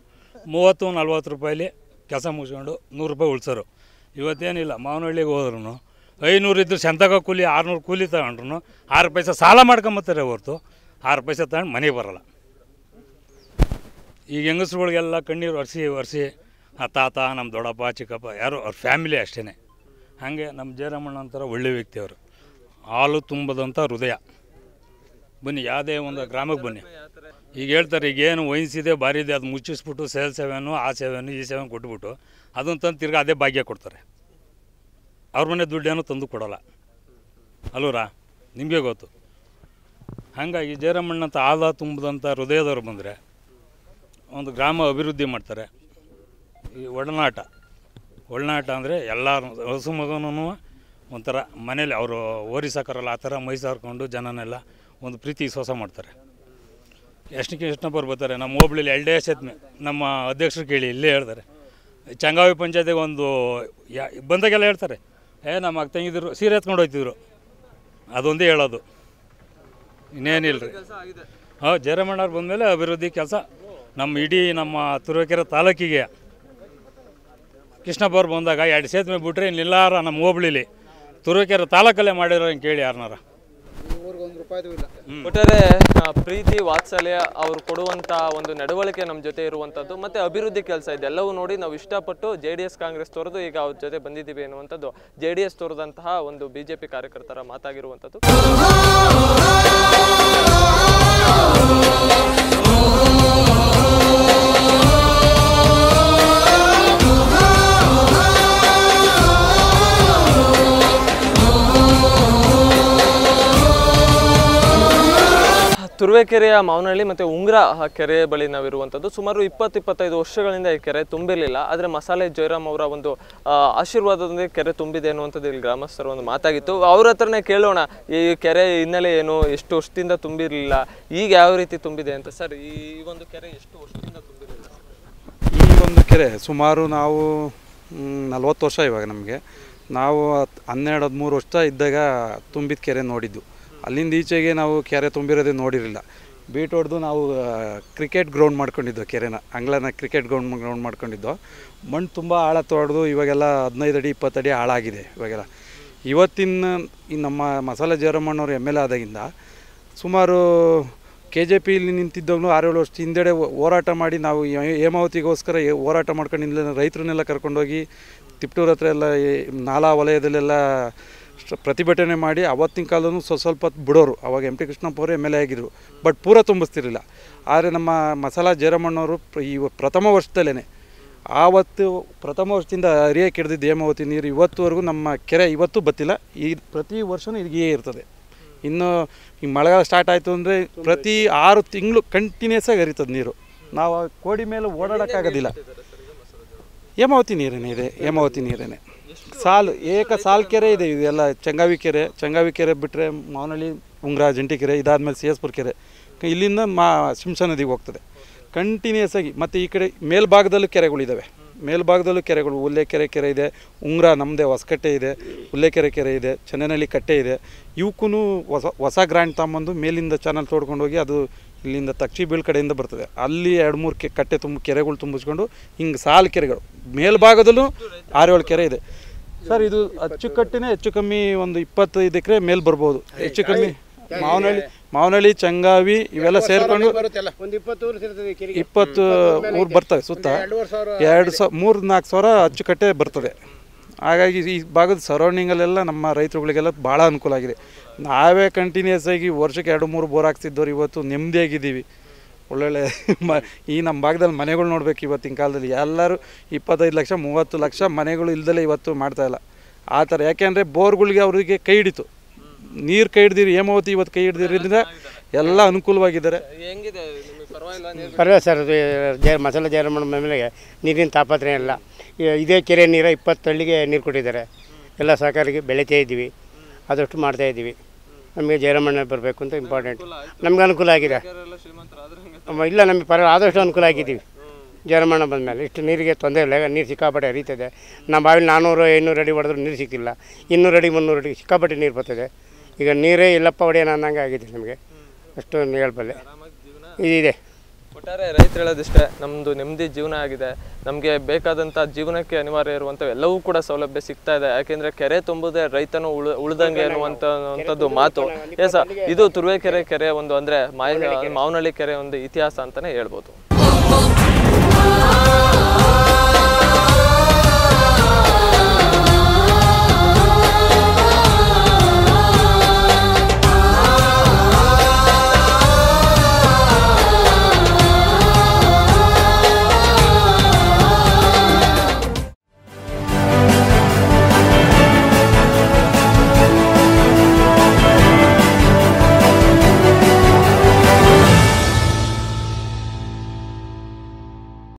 ಮೂವತ್ತು ನಲ್ವತ್ತು ರೂಪಾಯಲ್ಲಿ ಕೆಲಸ ಮುಗಿಸ್ಕೊಂಡು ನೂರು ರೂಪಾಯಿ ಉಳಿಸೋರು ಇವತ್ತೇನಿಲ್ಲ ಮಾವನಹಳ್ಳಿಗೆ ಹೋದ್ರು ಐನೂರು ಇದ್ದರೂ ಸಂತಕ ಕೂಲಿ ಆರುನೂರು ಕೂಲಿ ತಗೊಂಡ್ರು ಆರು ಪೈಸೆ ಸಾಲ ಮಾಡ್ಕೊಂಬತ್ತಾರೆ ಹೊರ್ತು ಆರು ಪೈಸೆ ತಗೊಂಡು ಮನೆಗೆ ಬರೋಲ್ಲ ಈಗ ಹೆಂಗಸ್ರುಗಳಿಗೆಲ್ಲ ಕಣ್ಣೀರು ಒರೆಸಿ ಒರೆಸಿ ಆ ತಾತ ನಮ್ಮ ದೊಡ್ಡಪ್ಪ ಚಿಕ್ಕಪ್ಪ ಯಾರು ಅವ್ರ ಫ್ಯಾಮಿಲಿ ಅಷ್ಟೇ ಹಾಗೆ ನಮ್ಮ ಜಯರಾಮಣ್ಣ ಅಂತಾರೆ ಒಳ್ಳೆ ವ್ಯಕ್ತಿ ಅವರು ಹಾಲು ತುಂಬದಂಥ ಹೃದಯ ಬನ್ನಿ ಯಾವುದೇ ಒಂದು ಗ್ರಾಮಕ್ಕೆ ಬನ್ನಿ ಈಗ ಹೇಳ್ತಾರೆ ಈಗ ಏನು ವಹಿಸಿದೆ ಬಾರಿದೆ ಅದು ಮುಚ್ಚಿಸ್ಬಿಟ್ಟು ಸೇಲ್ ಸೇವೆಯನ್ನು ಆ ಸೇವೆಯನ್ನು ಈ ಸೇವೆಯನ್ನು ಕೊಟ್ಬಿಟ್ಟು ಅದನ್ನು ತಂದು ತಿರ್ಗಿ ಅದೇ ಭಾಗ್ಯ ಕೊಡ್ತಾರೆ ಅವ್ರ ಮನೆ ದುಡ್ಡೇನು ತಂದು ಕೊಡೋಲ್ಲ ಅಲ್ಲೂರಾ ನಿಮಗೆ ಗೊತ್ತು ಹಾಗಾಗಿ ಜೇರಮಣ್ಣಂತ ಆಲ ತುಂಬಿದಂಥ ಹೃದಯದವರು ಬಂದರೆ ಒಂದು ಗ್ರಾಮ ಅಭಿವೃದ್ಧಿ ಮಾಡ್ತಾರೆ ಈ ಒಡನಾಟ ಒಳನಾಟ ಅಂದರೆ ಎಲ್ಲ ಹೊಸ ಮಗನೂ ಒಂಥರ ಮನೇಲಿ ಅವರು ಓರಿಸಾಕರಲ್ಲ ಆ ಥರ ಮೈಸಾರ್ಕೊಂಡು ಜನನೆಲ್ಲ ಒಂದು ಪ್ರೀತಿ ಸೋಸ ಮಾಡ್ತಾರೆ ಎಷ್ಟಕ್ಕೆ ಎಷ್ಟನೊಬ್ಬರು ಬರ್ತಾರೆ ನಮ್ಮ ಹೋಬಳಿಲಿ ಎಲ್ಡೇ ಸತ್ಮೆ ನಮ್ಮ ಅಧ್ಯಕ್ಷರು ಕೇಳಿ ಇಲ್ಲೇ ಹೇಳ್ತಾರೆ ಚಂಗಾವಿ ಪಂಚಾಯತಿಗೆ ಒಂದು ಯಾ ಬಂದಾಗೆಲ್ಲ ಹೇಳ್ತಾರೆ ಏ ನಮ್ಮ ಅಕ್ಕ ತಂಗಿದ್ರು ಸೀರೆ ಎತ್ಕೊಂಡು ಹೋಗ್ತಿದ್ರು ಅದೊಂದೇ ಹೇಳೋದು ಇನ್ನೇನಿಲ್ಲ ರೀ ಹಾಂ ಬಂದ ಮೇಲೆ ಅಭಿವೃದ್ಧಿ ಕೆಲಸ ನಮ್ಮ ಇಡೀ ನಮ್ಮ ತುರುವೇಕೆರೆ ತಾಲೂಕಿಗೆ ಅವ್ರು ಬಂದಾಗ ಎರಡು ಸೇತುವೆ ಬಿಟ್ಟರೆ ಇಲ್ಲಿಲ್ಲಾರ ನಮ್ಮ ಹೋಬಳಿಲಿ ತುರುವೇಕೆರೆ ತಾಲೂಕಲ್ಲೇ ಮಾಡಿರೋ ಕೇಳಿ ಯಾರನ್ನಾರ ಒಂದು ಒಟ್ಟಾರೆ ಪ್ರೀತಿ ವಾತ್ಸಲ್ಯ ಅವ್ರು ಕೊಡುವಂತ ಒಂದು ನಡವಳಿಕೆ ನಮ್ಮ ಜೊತೆ ಇರುವಂತದ್ದು ಮತ್ತೆ ಅಭಿವೃದ್ಧಿ ಕೆಲಸ ಇದೆ ಎಲ್ಲವೂ ನೋಡಿ ನಾವು ಇಷ್ಟಪಟ್ಟು ಜೆ ಡಿ ಎಸ್ ಕಾಂಗ್ರೆಸ್ ತೊರೆದು ಈಗ ಅವ್ರ ಜೊತೆ ಬಂದಿದ್ದೀವಿ ಎನ್ನುವಂಥದ್ದು ಜೆ ಡಿ ಎಸ್ ಒಂದು ಬಿಜೆಪಿ ಕಾರ್ಯಕರ್ತರ ಮಾತಾಗಿರುವಂಥದ್ದು ತುರುವೇಕೆರೆಯ ಮಾವನಹಳ್ಳಿ ಮತ್ತು ಉಂಗ್ರ ಕೆರೆ ಬಳಿ ನಾವಿರುವಂಥದ್ದು ಸುಮಾರು ಇಪ್ಪತ್ತೈದು ವರ್ಷಗಳಿಂದ ಈ ಕೆರೆ ತುಂಬಿರಲಿಲ್ಲ ಆದರೆ ಮಸಾಲೆ ಜಯರಾಮ್ ಅವರ ಒಂದು ಆಶೀರ್ವಾದದೊಂದಿಗೆ ಕೆರೆ ತುಂಬಿದೆ ಅನ್ನುವಂಥದ್ದು ಇಲ್ಲಿ ಗ್ರಾಮಸ್ಥರ ಒಂದು ಮಾತಾಗಿತ್ತು ಅವ್ರ ಹತ್ರನೇ ಕೇಳೋಣ ಈ ಕೆರೆ ಹಿನ್ನೆಲೆ ಏನು ಎಷ್ಟು ವರ್ಷದಿಂದ ತುಂಬಿರಲಿಲ್ಲ ಈಗ ಯಾವ ರೀತಿ ತುಂಬಿದೆ ಅಂತ ಸರ್ ಈ ಒಂದು ಕೆರೆ ಎಷ್ಟು ವರ್ಷದಿಂದ ತುಂಬಿರಲಿಲ್ಲ ಈ ಒಂದು ಕೆರೆ ಸುಮಾರು ನಾವು ನಲ್ವತ್ತು ವರ್ಷ ಇವಾಗ ನಮಗೆ ನಾವು ಹನ್ನೆರಡು ಹದಿಮೂರು ವರ್ಷ ಇದ್ದಾಗ ತುಂಬಿದ ಕೆರೆ ನೋಡಿದ್ದು ಅಲ್ಲಿಂದ ಈಚೆಗೆ ನಾವು ಕೆರೆ ತುಂಬಿರೋದೇ ನೋಡಿರಲಿಲ್ಲ ಬೀಟ್ ಹೊಡೆದು ನಾವು ಕ್ರಿಕೆಟ್ ಗ್ರೌಂಡ್ ಮಾಡ್ಕೊಂಡಿದ್ದೋ ಕೆರೆನ ಅಂಗ್ಲನ ಕ್ರಿಕೆಟ್ ಗ್ರೌಂಡ್ ಗ್ರೌಂಡ್ ಮಾಡ್ಕೊಂಡಿದ್ದೋ ಮಣ್ಣು ತುಂಬ ಆಳ ತೊಡೆದು ಇವಾಗೆಲ್ಲ ಹದಿನೈದು ಅಡಿ ಇಪ್ಪತ್ತಡಿ ಹಾಳಾಗಿದೆ ಇವಾಗೆಲ್ಲ ಇವತ್ತಿನ ಈ ನಮ್ಮ ಮಸಾಲೆ ಜಯರಾಮಣ್ಣವ್ರು ಎಮ್ ಎಲ್ ಎ ಆದಾಗಿಂದ ಸುಮಾರು ಕೆ ಜೆ ಇಲ್ಲಿ ನಿಂತಿದ್ದಾಗಲೂ ಆರೇಳು ವರ್ಷ ಹಿಂದೆಡೆ ಹೋರಾಟ ಮಾಡಿ ನಾವು ಹೇಮಾವತಿಗೋಸ್ಕರ ಹೋರಾಟ ಮಾಡ್ಕೊಂಡು ರೈತರನ್ನೆಲ್ಲ ಕರ್ಕೊಂಡೋಗಿ ತಿಪ್ಟೂರ ಹತ್ರ ಎಲ್ಲ ನಾಲಾ ವಲಯದಲ್ಲೆಲ್ಲ ಪ್ರತಿಭಟನೆ ಮಾಡಿ ಅವತ್ತಿನ ಕಾಲವೂ ಸ್ವಲ್ಪ ಸ್ವಲ್ಪ ಬಿಡೋರು ಅವಾಗ ಎಮ್ ಟಿ ಕೃಷ್ಣಪ್ಪ ಅವರು ಎಮ್ ಎಲ್ ಎ ಆಗಿದ್ದರು ಬಟ್ ಪೂರ ತುಂಬಿಸ್ತಿರಲಿಲ್ಲ ಆದರೆ ನಮ್ಮ ಮಸಾಲ ಜೇರಮಣ್ಣವರು ಈ ಪ್ರಥಮ ವರ್ಷದಲ್ಲೇ ಆವತ್ತು ಪ್ರಥಮ ವರ್ಷದಿಂದ ಅರಿಯೇ ಹಿಡಿದಿದ್ದು ಹೇಮಾವತಿ ನೀರು ಇವತ್ತುವರೆಗೂ ನಮ್ಮ ಕೆರೆ ಇವತ್ತು ಬತ್ತಿಲ್ಲ ಈ ಪ್ರತಿ ವರ್ಷವೂ ಇದೇ ಇರ್ತದೆ ಇನ್ನು ಈ ಮಳೆಗಾಲ ಸ್ಟಾರ್ಟ್ ಆಯಿತು ಅಂದರೆ ಪ್ರತಿ ಆರು ತಿಂಗಳು ಕಂಟಿನ್ಯೂಸ್ ಆಗಿ ಹರಿತದೆ ನೀರು ನಾವು ಕೋಡಿ ಮೇಲೆ ಓಡಾಡೋಕ್ಕಾಗೋದಿಲ್ಲ ಹೇಮಾವತಿ ನೀರೇನೇ ಇದೆ ಹೇಮಾವತಿ ನೀರೇನೆ ಸಾಲು ಏಕ ಸಾಲ್ ಕೆರೆ ಇದೆ ಇದೆಲ್ಲ ಚಂಗಾವಿ ಕೆರೆ ಚಂಗಾವಿ ಕೆರೆ ಬಿಟ್ಟರೆ ಮಾವನಹಳ್ಳಿ ಉಂಗ್ರ ಜಂಟಿ ಕೆರೆ ಇದಾದಮೇಲೆ ಸಿ ಕೆರೆ ಇಲ್ಲಿಂದ ಮಾ ಶಿಂಸ ನದಿಗೆ ಹೋಗ್ತದೆ ಕಂಟಿನ್ಯೂಸ್ ಆಗಿ ಮತ್ತು ಈ ಕಡೆ ಮೇಲ್ಭಾಗದಲ್ಲೂ ಕೆರೆಗಳಿದ್ದಾವೆ ಮೇಲ್ಭಾಗದಲ್ಲೂ ಕೆರೆಗಳು ಉಲ್ಲೇಕೆರೆ ಕೆರೆ ಇದೆ ಉಂಗ್ರ ನಮ್ಮದೇ ಹೊಸಕಟ್ಟೆ ಇದೆ ಉಲ್ಲೇಕೆರೆ ಕೆರೆ ಇದೆ ಚೆನ್ನೈನಲ್ಲಿ ಕಟ್ಟೆ ಇದೆ ಇವಕ್ಕೂ ಹೊಸ ಹೊಸ ಗ್ರ್ಯಾಂಡ್ ತಗೊಂಬಂದು ಮೇಲಿಂದ ಚಾನಲ್ ಹೋಗಿ ಅದು ಇಲ್ಲಿಂದ ತಕ್ಷಿ ಬೀಳ್ ಕಡೆಯಿಂದ ಬರ್ತದೆ ಅಲ್ಲಿ ಎರಡು ಮೂರು ಕಟ್ಟೆ ತುಂಬ ಕೆರೆಗಳು ತುಂಬಿಸ್ಕೊಂಡು ಹಿಂಗೆ ಸಾಲು ಕೆರೆಗಳು ಮೇಲ್ಭಾಗದಲ್ಲೂ ಆರೇಳು ಕೆರೆ ಇದೆ ಸರ್ ಇದು ಅಚ್ಚುಕಟ್ಟಿನೇ ಹೆಚ್ಚು ಕಮ್ಮಿ ಒಂದು ಇಪ್ಪತ್ತೈದು ಎಕರೆ ಮೇಲೆ ಬರ್ಬೋದು ಹೆಚ್ಚು ಕಮ್ಮಿ ಮಾವನಹಳ್ಳಿ ಮಾವನಹಳ್ಳಿ ಚಂಗಾವಿ ಇವೆಲ್ಲ ಸೇರ್ಕೊಂಡು ಇಪ್ಪತ್ತು ಊರು ಬರ್ತವೆ ಸುತ್ತ ಎರಡು ಸಾವಿರ ಮೂರು ನಾಲ್ಕು ಸಾವಿರ ಅಚ್ಚುಕಟ್ಟೆ ಬರ್ತದೆ ಹಾಗಾಗಿ ಈ ಭಾಗದ ಸರೌಂಡಿಂಗಲ್ಲೆಲ್ಲ ನಮ್ಮ ರೈತರುಗಳಿಗೆಲ್ಲ ಭಾಳ ಅನುಕೂಲ ಆಗಿದೆ ನಾವೇ ಕಂಟಿನ್ಯೂಸ್ ಆಗಿ ವರ್ಷಕ್ಕೆ ಎರಡು ಮೂರು ಬೋರ್ ಹಾಕ್ತಿದ್ದವ್ರು ಇವತ್ತು ನೆಮ್ಮದಿಯಾಗಿದ್ದೀವಿ ಒಳ್ಳೊಳ್ಳೆ ಮ ಈ ನಮ್ಮ ಭಾಗದಲ್ಲಿ ಮನೆಗಳು ನೋಡಬೇಕು ಇವತ್ತಿನ ಕಾಲದಲ್ಲಿ ಎಲ್ಲರೂ ಇಪ್ಪತ್ತೈದು ಲಕ್ಷ ಮೂವತ್ತು ಲಕ್ಷ ಮನೆಗಳು ಇಲ್ದಲೇ ಇವತ್ತು ಮಾಡ್ತಾಯಿಲ್ಲ ಆ ಥರ ಯಾಕೆಂದರೆ ಬೋರ್ಗಳಿಗೆ ಅವರಿಗೆ ಕೈ ಹಿಡಿತು ನೀರು ಕೈ ಹಿಡ್ದಿರಿ ಹೇಮಾವತಿ ಇವತ್ತು ಕೈ ಹಿಡ್ದಿರೋದ್ರಿಂದ ಎಲ್ಲ ಅನುಕೂಲವಾಗಿದ್ದಾರೆ ಪರವಾಗಿಲ್ಲ ಸರ್ ಅದು ಜಯ ಮಸಾಲೆ ಮಾಡಿದ ಮೇಲೆ ನೀರಿನ ತಾಪತ್ರೆ ಇಲ್ಲ ಇದೇ ಕೆರೆ ನೀರು ಇಪ್ಪತ್ತು ಹಳ್ಳಿಗೆ ನೀರು ಕೊಟ್ಟಿದ್ದಾರೆ ಎಲ್ಲ ಸಹಕಾರಿಗೆ ಬೆಳೀತಾ ಇದ್ದೀವಿ ಆದಷ್ಟು ಮಾಡ್ತಾಯಿದ್ದೀವಿ ನಮಗೆ ಜಯರಾಮಣ್ಣ ಬರಬೇಕು ಅಂತ ಇಂಪಾರ್ಟೆಂಟ್ ನಮ್ಗೆ ಅನುಕೂಲ ಆಗಿದೆ ಇಲ್ಲ ನಮಗೆ ಪರ ಆದಷ್ಟು ಅನುಕೂಲ ಆಗಿದ್ದೀವಿ ಜಯರಾಮಣ್ಣ ಬಂದಮೇಲೆ ಇಷ್ಟು ನೀರಿಗೆ ತೊಂದರೆ ಇಲ್ಲ ನೀರು ಸಿಕ್ಕಾಪಟ್ಟೆ ಹರಿತದೆ ನಮ್ಮ ಬಾವಿಲಿ ನಾನ್ನೂರು ಐನೂರು ಅಡಿ ಹೊಡೆದ್ರೂ ನೀರು ಸಿಕ್ಕಿಲ್ಲ ಇನ್ನೂರು ಅಡಿ ಮುನ್ನೂರು ಅಡಿ ಸಿಕ್ಕಾಪಟ್ಟೆ ನೀರು ಬರ್ತದೆ ಈಗ ನೀರೇ ಇಲ್ಲಪ್ಪ ನಾನು ಅನ್ನಂಗೆ ಆಗಿದೆ ನಮಗೆ ಅಷ್ಟು ಹೇಳ್ಬಲ್ಲೆ ಇದಿದೆ ಒಟ್ಟಾರೆ ರೈತರು ಹೇಳೋದಿಷ್ಟೇ ನಮ್ಮದು ನೆಮ್ಮದಿ ಜೀವನ ಆಗಿದೆ ನಮಗೆ ಬೇಕಾದಂಥ ಜೀವನಕ್ಕೆ ಅನಿವಾರ್ಯ ಇರುವಂಥ ಎಲ್ಲವೂ ಕೂಡ ಸೌಲಭ್ಯ ಸಿಗ್ತಾ ಇದೆ ಯಾಕೆಂದರೆ ಕೆರೆ ತುಂಬುದೇ ರೈತನು ಉಳು ಉಳ್ದಂಗೆ ಅನ್ನುವಂಥದ್ದು ಮಾತು ಎಸ್ ಇದು ತುರುವೇಕೆರೆ ಕೆರೆ ಒಂದು ಅಂದರೆ ಮಾಯ ಮಾವನಹಳ್ಳಿ ಕೆರೆ ಒಂದು ಇತಿಹಾಸ ಅಂತಲೇ ಹೇಳ್ಬೋದು